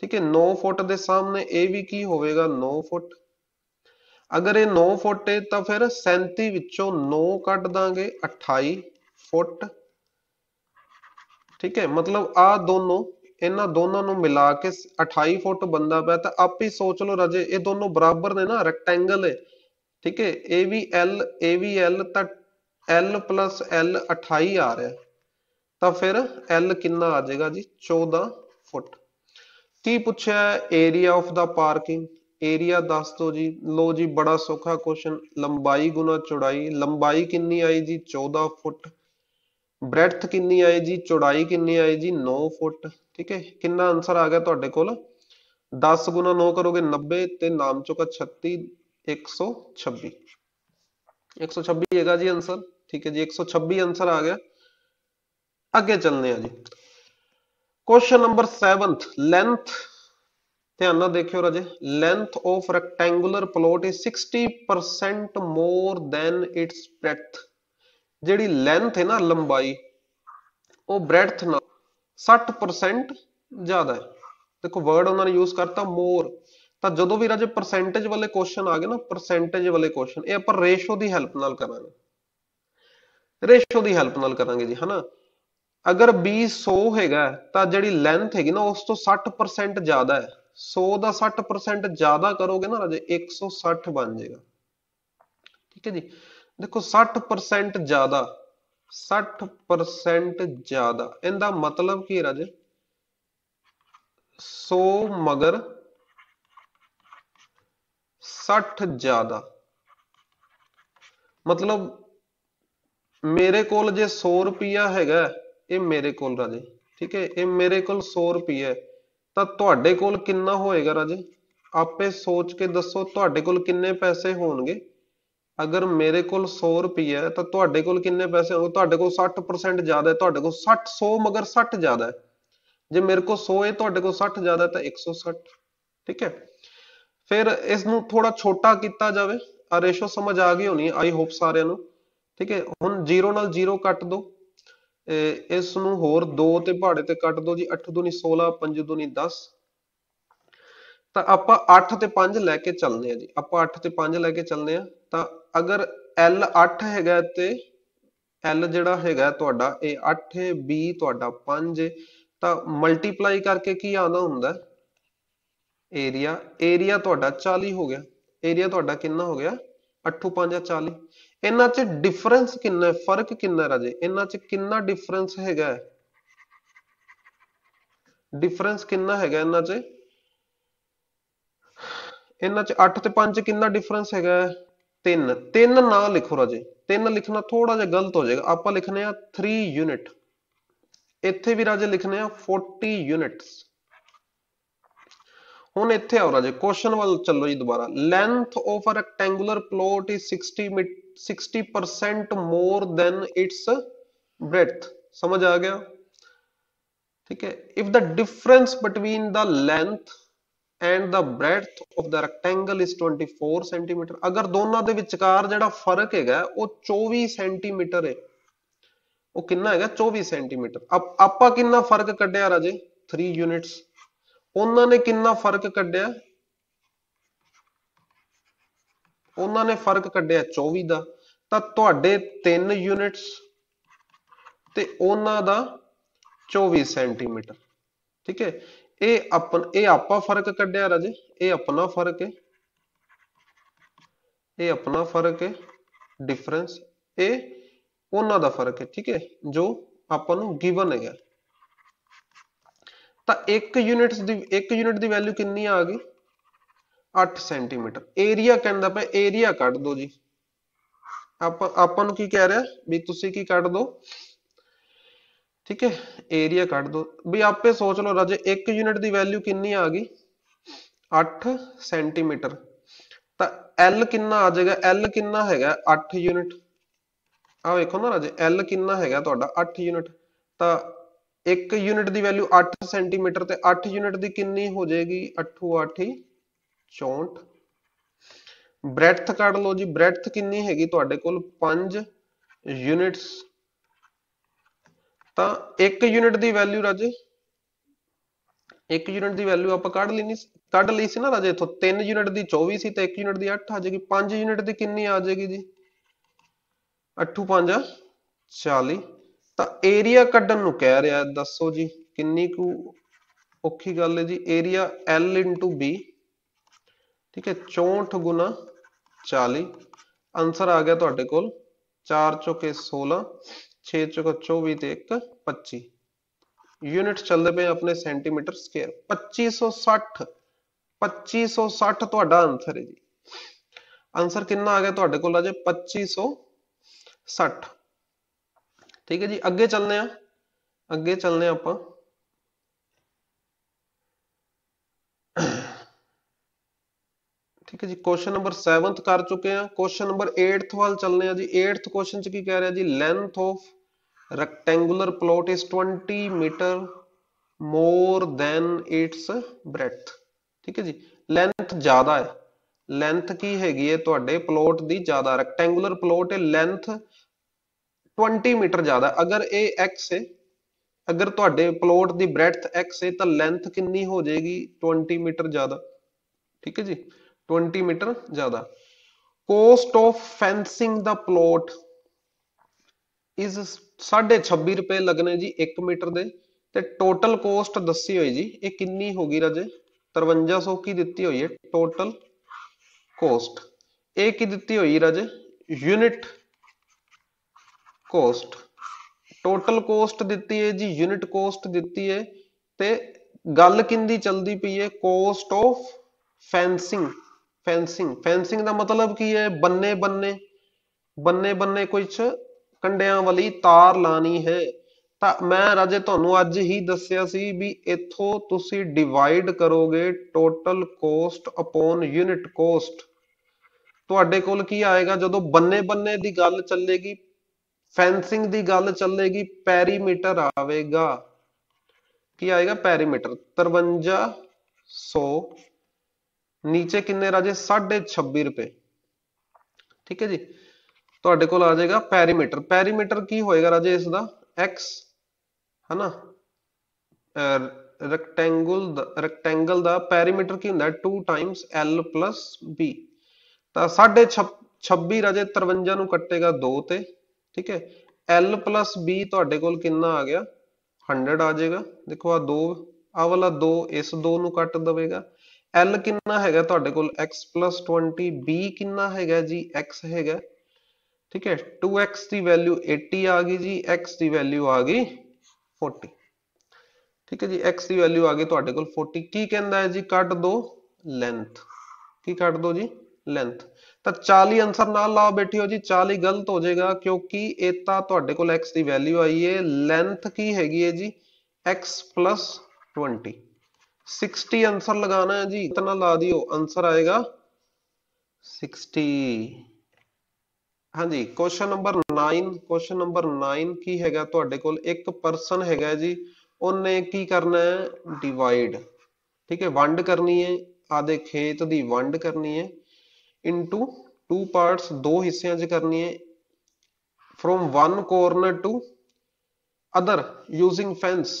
ਠੀਕ ਹੈ 9 ਫੁੱਟ ਦੇ ਸਾਹਮਣੇ ਇਹ ਵੀ ਕੀ ਹੋਵੇਗਾ 9 ਫੁੱਟ ਅਗਰ ਇਹ 9 ਫੁੱਟ ਹੈ ਤਾਂ ਫਿਰ 37 ਵਿੱਚੋਂ 9 ਕੱਢ ਦਾਂਗੇ 28 ਫੁੱਟ ਠੀਕ ਹੈ ਮਤਲਬ ਆ ਦੋਨੋਂ ਇਹਨਾਂ ਦੋਨਾਂ ਨੂੰ ਮਿਲਾ ਕੇ 28 ਫੁੱਟ ਬੰਦਾ ਪਿਆ ਤਾਂ ਆਪ ਹੀ ਸੋਚ ਲਓ ਰਾਜੇ ਇਹ ਦੋਨੋਂ ਬਰਾਬਰ ਨੇ ਨਾ ਰੈਕਟੈਂਗਲ ਹੈ ਠੀਕ ਹੈ ਇਹ ਵੀ L ਇਹ ਵੀ L ਤਾਂ L L 28 ਆ ਰਿਹਾ ਤਾਂ ਫਿਰ L ਕਿੰਨਾ ਆ ਜਾਏਗਾ ਜੀ 14 ਫੁੱਟ ਕੀ ਪੁੱਛਿਆ area of the parking area ਦੱਸ ਦਿਓ ਜੀ ਲੋ ਜੀ ਬੜਾ ਸੌਖਾ ਕੁਐਸਚਨ ਲੰਬਾਈ ਗੁਣਾ ਚੌੜਾਈ ਲੰਬਾਈ ਕਿੰਨੀ ਆਈ ਜੀ 14 ਫੁੱਟ ਬ੍ਰੈਡਥ ਕਿੰਨੀ ਆਏ ਜੀ ਚੌੜਾਈ ਕਿੰਨੀ ਆਏ ਜੀ 9 ਫੁੱਟ ਠੀਕ ਹੈ ਕਿੰਨਾ ਆਨਸਰ ਆ ਗਿਆ ਤੁਹਾਡੇ ਕੋਲ 10 ਗੁਣਾ 9 ਕਰੋਗੇ 90 ਤੇ ਨਾਮ ਚੁਕਾ 36 126 126 ਹੈਗਾ ਜੀ ਆਨਸਰ ਠੀਕ ਹੈ ਜੀ 126 ਆਨਸਰ ਆ ਗਿਆ ਅੱਗੇ ਚੱਲਨੇ ਆ ਜੀ ਕੁਐਸਚਨ ਨੰਬਰ 7th ਲੈਂਥ ਧਿਆਨ ਨਾਲ ਦੇਖਿਓ ਰਾਜੇ length of rectangular plot is 60% more than its breadth ਜਿਹੜੀ ਲੈਂਥ ਹੈ ਨਾ ਲੰਬਾਈ ਉਹ ਬ੍ਰੈਡਥ ਨਾਲ 60% ਜ਼ਿਆਦਾ ਹੈ ਦੇਖੋ ਵਰਡ ਉਹਨਾਂ ਨੇ ਯੂਜ਼ ਕਰਤਾ ਮੋਰ ਤਾਂ ਜਦੋਂ ਵੀ ਰਾਜੇ ਪਰਸੈਂਟੇਜ ਵਾਲੇ ਕੁਐਸਚਨ ਆ ਗਏ ਨਾ ਪਰਸੈਂਟੇਜ ਵਾਲੇ ਕੁਐਸਚਨ ਇਹ ਆਪਾਂ ਰੇਸ਼ੋ ਦੀ ਹੈਲਪ ਨਾਲ ਕਰਾਂਗੇ ਰੇਸ਼ੋ ਦੀ ਹੈਲਪ ਨਾਲ ਕਰਾਂਗੇ ਜੀ ਹਨਾ ਅਗਰ B 100 ਹੈਗਾ ਤਾਂ ਜਿਹੜੀ ਲੈਂਥ ਹੈਗੀ ਨਾ ਉਸ ਤੋਂ 60% ਜ਼ਿਆਦਾ ਹੈ 100 ਦਾ 60% ਜ਼ਿਆਦਾ ਕਰੋਗੇ ਨਾ ਰਾਜੇ 160 ਬਣ ਜਾਏਗਾ ਠੀਕ ਹੈ ਜੀ ਦੇਖੋ 60% ਜ਼ਿਆਦਾ 60% ਜ਼ਿਆਦਾ ਇਹਦਾ ਮਤਲਬ ਕੀ ਰਾਜੇ 100 ਮਗਰ 60 ਜ਼ਿਆਦਾ ਮਤਲਬ ਮੇਰੇ ਕੋਲ ਜੇ 100 ਰੁਪਿਆ ਹੈਗਾ ਇਹ ਮੇਰੇ ਕੋਲ ਰਾਜੇ ਠੀਕ ਹੈ ਇਹ ਮੇਰੇ ਕੋਲ 100 ਰੁਪਿਆ ਹੈ ਤਾਂ ਤੁਹਾਡੇ ਕੋਲ ਕਿੰਨਾ ਹੋਏਗਾ ਰਾਜੇ ਆਪੇ ਸੋਚ ਕੇ ਦੱਸੋ ਤੁਹਾਡੇ ਕੋਲ ਕਿੰਨੇ ਪੈਸੇ ਹੋਣਗੇ ਅਗਰ ਮੇਰੇ ਕੋਲ 100 ਰੁਪਏ ਹੈ ਤਾਂ ਤੁਹਾਡੇ ਕੋਲ ਕਿੰਨੇ ਪੈਸੇ ਹੋ ਤੁਹਾਡੇ ਕੋਲ 60% ਜ਼ਿਆਦਾ ਹੈ ਤੁਹਾਡੇ ਕੋਲ 60 100 ਮਗਰ 60 ਜ਼ਿਆਦਾ ਹੈ ਜੇ ਮੇਰੇ ਕੋਲ 100 ਹੈ ਤੁਹਾਡੇ ਕੋਲ 60 ਜ਼ਿਆਦਾ ਤਾਂ 160 ਠੀਕ ਹੈ ਫਿਰ ਇਸ ਨੂੰ ਥੋੜਾ ਛੋਟਾ ਕੀਤਾ ਜਾਵੇ ਆ ਰੇਸ਼ੋ ਸਮਝ ਆ ਗਈ ਹੋਣੀ ਆਈ ਹੋਪ ਸਾਰਿਆਂ ਨੂੰ ਠੀਕ ਹੈ ਹੁਣ 0 ਨਾਲ 0 ਕੱਟ ਦੋ ਇਸ ਨੂੰ ਹੋਰ 2 ਤੇ ਪਹਾੜੇ ਤੇ ਕੱਟ ਦੋ ਜੀ 8 2 16 5 2 10 ਤਾਂ ਆਪਾਂ 8 ਤੇ 5 ਲੈ ਕੇ ਚੱਲਦੇ ਆ ਜੀ ਆਪਾਂ 8 ਤੇ 5 ਲੈ ਕੇ ਚੱਲਦੇ ਆ ਤਾਂ ਅਗਰ L 8 ਹੈਗਾ ਤੇ L ਜਿਹੜਾ ਹੈਗਾ ਤੁਹਾਡਾ ਇਹ 8 ਹੈ B ਤੁਹਾਡਾ 5 ਹੈ ਤਾਂ ਮਲਟੀਪਲਾਈ ਕਰਕੇ ਕੀ ਆਉਂਦਾ ਹੁੰਦਾ ਏਰੀਆ ਏਰੀਆ ਤੁਹਾਡਾ 40 ਹੋ ਗਿਆ ਏਰੀਆ ਤੁਹਾਡਾ ਕਿੰਨਾ ਹੋ ਗਿਆ 8 5 40 ਇਹਨਾਂ 'ਚ ਡਿਫਰੈਂਸ ਕਿੰਨਾ ਹੈ ਫਰਕ ਕਿੰਨਾ ਰਾਜੇ ਇਹਨਾਂ 'ਚ ਕਿੰਨਾ ਡਿਫਰੈਂਸ ਹੈਗਾ ਡਿਫਰੈਂਸ ਕਿੰਨਾ ਹੈਗਾ ਇਹਨਾਂ 'ਚ ਇਹਨਾਂ ਚ 8 ਤੇ 5 ਕਿੰਨਾ ਡਿਫਰੈਂਸ ਹੈਗਾ 3 3 ਨਾ ਲਿਖੋ ਰਾਜੇ 3 ਲਿਖਣਾ ਥੋੜਾ ਜਿਹਾ ਗਲਤ ਹੋ ਜਾਏਗਾ ਆਪਾਂ ਲਿਖਨੇ ਆ 3 ਯੂਨਿਟ ਇੱਥੇ ਵੀ ਰਾਜੇ ਲਿਖਨੇ ਆ 40 ਯੂਨਿਟਸ ਹੁਣ ਇੱਥੇ ਆਓ ਰਾਜੇ ਕੁਐਸਚਨ ਵੱਲ ਚੱਲੋ ਜੀ ਦੁਬਾਰਾ length of a rectangular plot is 60 60% more than its breadth ਸਮਝ ਆ ਗਿਆ ਠੀਕ ਹੈ if the difference between the length and the breadth of the rectangle is 24 centimetre ਅਗਰ ਦੋਨਾਂ ਦੇ ਵਿਚਕਾਰ ਜਿਹੜਾ ਫਰਕ ਹੈਗਾ ਉਹ 24 ਸੈਂਟੀਮੀਟਰ ਹੈ ਉਹ ਕਿੰਨਾ ਹੈਗਾ 24 ਸੈਂਟੀਮੀਟਰ ਆਪਾਂ ਕਿੰਨਾ ਫਰਕ ਕੱਢਿਆ ਰਾਜੇ 3 ਯੂਨਿਟਸ ਉਹਨਾਂ ਨੇ ਕਿੰਨਾ ਫਰਕ ਕੱਢਿਆ ਉਹਨਾਂ ਨੇ ਫਰਕ ਕੱਢਿਆ 24 ਦਾ ਤਾਂ ਤੁਹਾਡੇ 3 ਯੂਨਿਟਸ ਤੇ ਉਹਨਾਂ ਦਾ 24 ਸੈਂਟੀਮੀਟਰ ਠੀਕ ਹੈ ਇਹ ਆਪਣ ਇਹ ਆਪਾਂ ਫਰਕ ਕੱਢਿਆ ਰਾਜੇ ਇਹ ਆਪਣਾ ਫਰਕ ਹੈ ਇਹ ਆਪਣਾ ਫਰਕ ਹੈ ਡਿਫਰੈਂਸ ਇਹ ਉਹਨਾਂ ਦਾ ਫਰਕ ਹੈ ਠੀਕ ਹੈ ਜੋ ਆਪਾਂ ਨੂੰ ਗਿਵਨ ਹੈਗਾ ਤਾਂ 1 ਯੂਨਿਟਸ ਦੀ 1 ਯੂਨਿਟ ਦੀ ਵੈਲਿਊ ਕਿੰਨੀ ਆ ਗਈ 8 ਸੈਂਟੀਮੀਟਰ ਏਰੀਆ ਕਹਿੰਦਾ ਪਿਆ ਏਰੀਆ ਕੱਢ ਦੋ ਜੀ ਆਪਾਂ ਆਪਾਂ ਨੂੰ ਕੀ ਕਹਿ ਰਿਹਾ ਵੀ ਤੁਸੀਂ ਕੀ ਕੱਢ ਦਿਓ ਠੀਕ ਹੈ ਏਰੀਆ ਕੱਢ ਦੋ ਵੀ ਆਪੇ ਸੋਚ ਲਓ ਰਾਜੇ 1 ਯੂਨਿਟ ਦੀ ਵੈਲਿਊ ਕਿੰਨੀ ਆ ਗਈ 8 ਸੈਂਟੀਮੀਟਰ ਤਾਂ L ਕਿੰਨਾ ਆ ਜਾਏਗਾ L ਕਿੰਨਾ ਹੈਗਾ 8 ਯੂਨਿਟ ਆ ਵੇਖੋ ਨਾ ਰਾਜੇ L ਕਿੰਨਾ ਹੈਗਾ ਤੁਹਾਡਾ 8 ਯੂਨਿਟ ਤਾਂ 1 ਯੂਨਿਟ ਦੀ ਵੈਲਿਊ 8 ਸੈਂਟੀਮੀਟਰ ਤੇ 8 ਯੂਨਿਟ ਦੀ ਕਿੰਨੀ ਹੋ ਜਾਏਗੀ 8 8 64 ਬ੍ਰੈਡਥ ਕੱਢ ਲਓ ਜੀ ਬ੍ਰੈਡਥ ਕਿੰਨੀ ਹੈਗੀ ਤੁਹਾਡੇ ਕੋਲ 5 ਯੂਨਿਟਸ ਤਾਂ 1 ਯੂਨਿਟ ਦੀ ਵੈਲਿਊ ਰਾਜੇ 1 ਯੂਨਿਟ ਦੀ ਵੈਲਿਊ ਆਪਾਂ ਕੱਢ ਲੈਣੀ ਕੱਢ ਲਈ ਸੀ ਨਾ ਰਾਜੇ ਇਥੋਂ 3 ਯੂਨਿਟ ਦੀ 24 ਸੀ ਤੇ 1 ਯੂਨਿਟ ਦੀ 8 ਆ ਜਾਏਗੀ 5 ਯੂਨਿਟ ਦੀ ਕਿੰਨੀ ਆ ਜਾਏਗੀ ਜੀ 8 5 40 ਤਾਂ ਏਰੀਆ ਕੱਢਣ ਨੂੰ ਕਹਿ ਰਿਹਾ ਦੱਸੋ ਜੀ ਕਿੰਨੀ ਕੁ ਔਖੀ ਗੱਲ ਹੈ ਜੀ ਏਰੀਆ L B ਠੀਕ ਹੈ 64 ਗੁਣਾ 40 ਆਨਸਰ ਆ ਗਿਆ ਤੁਹਾਡੇ ਕੋਲ 4 ਚੋਕੇ 16 छे चौका चौबीस एक पच्ची यूनिट चल रहे अपने सेंटीमीटर स्केयर 2560 सौ साठ ਆਨਸਰ ਹੈ ਜੀ आंसर ਕਿੰਨਾ ਆ ਗਿਆ ਤੁਹਾਡੇ ਕੋਲ ਆ ਜੇ पच्ची सौ साठ ठीक है जी अगे चलने अगे चलने आप ठीक है जी क्वेश्चन नंबर सैवंथ कर चुके हैं क्वेश्चन नंबर एट्थ वाल चलने जी एट्थ क्वेश्चन की कह रहे हैं जी length of rectangular plot is twenty meter more than its breadth ठीक है जी लेंथ ज्यादा है लेंथ की हैगी है प्लॉट दी ज्यादा रेक्टेंगुलर प्लॉट है लेंथ 20 मीटर ज्यादा अगर ए एक्स है अगर तो प्लॉट की ब्रेथ एक्स है तो लेंथ कितनी हो जाएगी 20 मीटर ज्यादा ठीक है जी ट्वेंटी मीटर ज्यादा cost of fencing the plot is 26 ਰੁਪਏ ਲੱਗਣੇ ਜੀ 1 ਮੀਟਰ ਦੇ ਤੇ ਟੋਟਲ ਕੋਸਟ ਦੱਸੀ ਹੋਈ ਜੀ ਇਹ ਕਿੰਨੀ ਹੋ ਗਈ ਰਾਜੇ 5300 ਕੀ ਦਿੱਤੀ ਹੋਈ ਹੈ ਟੋਟਲ ਕੋਸਟ ਇਹ ਕੀ ਦਿੱਤੀ ਹੋਈ ਰਾਜੇ ਯੂਨਿਟ ਕੋਸਟ ਟੋਟਲ ਕੋਸਟ ਦਿੱਤੀ ਹੈ ਜੀ ਯੂਨਿਟ ਕੋਸਟ ਦਿੱਤੀ ਹੈ ਤੇ ਗੱਲ ਕਿੰਦੀ ਚਲਦੀ ਪਈ ਹੈ cost of fencing fencing fencing ਦਾ ਮਤਲਬ ਕੀ ਹੈ ਬੰਨੇ ਬੰਨੇ ਬੰਨੇ ਬੰਨੇ ਕੁਝ ਕੰਡਿਆਂ ਵਾਲੀ ਤਾਰ ਲਾਣੀ ਹੈ ਤਾਂ ਮੈਂ ਰਾਜੇ ਤੁਹਾਨੂੰ ਅੱਜ ਹੀ ਦੱਸਿਆ ਸੀ ਵੀ ਇੱਥੋਂ ਤੁਸੀਂ ਡਿਵਾਈਡ ਕਰੋਗੇ total cost upon unit cost ਤੁਹਾਡੇ ਕੋਲ ਕੀ ਆਏਗਾ ਜਦੋਂ ਬੰਨੇ ਬੰਨੇ ਦੀ ਗੱਲ ਚੱਲੇਗੀ ਫੈਂਸਿੰਗ ਦੀ ਗੱਲ ਚੱਲੇਗੀ ਪੈਰੀਮੀਟਰ ਆਵੇਗਾ ਕੀ ਆਏਗਾ ਪੈਰੀਮੀਟਰ 5300 ਨੀਚੇ ਕਿੰਨੇ ਰਾਜੇ 26 ਰੁਪਏ ਠੀਕ ਹੈ ਜੀ ਤੁਹਾਡੇ ਕੋਲ ਆ ਜਾਏਗਾ ਪੈਰੀਮੀਟਰ ਪੈਰੀਮੀਟਰ ਕੀ ਹੋਏਗਾ ਰਾਜੇ ਇਸ ਦਾ x ਹਨਾ ਰੈਕਟੈਂਗਲ ਦਾ ਰੈਕਟੈਂਗਲ ਦਾ ਪੈਰੀਮੀਟਰ ਕੀ ਹੁੰਦਾ 2 ਟਾਈਮਸ l b ਤਾਂ 26 ਰਾਜੇ 53 ਨੂੰ ਕੱਟੇਗਾ 2 ਤੇ ਠੀਕ ਹੈ l b ਤੁਹਾਡੇ ਕੋਲ ਕਿੰਨਾ ਆ ਗਿਆ 100 ਆ ਜਾਏਗਾ ਦੇਖੋ ਆ 2 ਆ ਵਾਲਾ 2 ਇਸ 2 ਨੂੰ ਕੱਟ ਦੇਵੇਗਾ l ਕਿੰਨਾ ਹੈਗਾ ਤੁਹਾਡੇ ਕੋਲ x 20 b ਕਿੰਨਾ ਹੈਗਾ ਜੀ x ਹੈਗਾ ठीक है टू एक्स की वैल्यू 80 आ गई जी एक्स की वैल्यू आ गई फोर्टी ठीक है जी एक्स की वैल्यू आ गई थोड़े को 40 की कहता है जी कट दो लेंथ की कट दो जी लेंथ तो चाली आंसर ना लाओ बैठी हो जी चाली गलत हो जाएगा क्योंकि ये को एक्स की वैल्यू आई है लेंथ की हैगी है जी x plus twenty sixty answer लगाना है जी इतना ला दी आंसर आएगा सिक्सटी ਹਾਂਜੀ ਕੁਐਸਚਨ ਨੰਬਰ 9 ਕੁਐਸਚਨ ਨੰਬਰ 9 ਕੀ ਹੈਗਾ ਤੁਹਾਡੇ ਕੋਲ ਇੱਕ ਪਰਸਨ ਹੈਗਾ ਜੀ ਉਹਨੇ ਕੀ ਕਰਨਾ ਹੈ ਡਿਵਾਈਡ ਠੀਕ ਹੈ ਵੰਡ ਕਰਨੀ ਹੈ ਆਦੇ ਖੇਤ ਦੀ ਵੰਡ ਕਰਨੀ ਹੈ ਇਨਟੂ ਟੂ ਪਾਰਟਸ ਦੋ ਹਿੱਸਿਆਂ 'ਚ ਕਰਨੀ ਹੈ from one corner to other using fence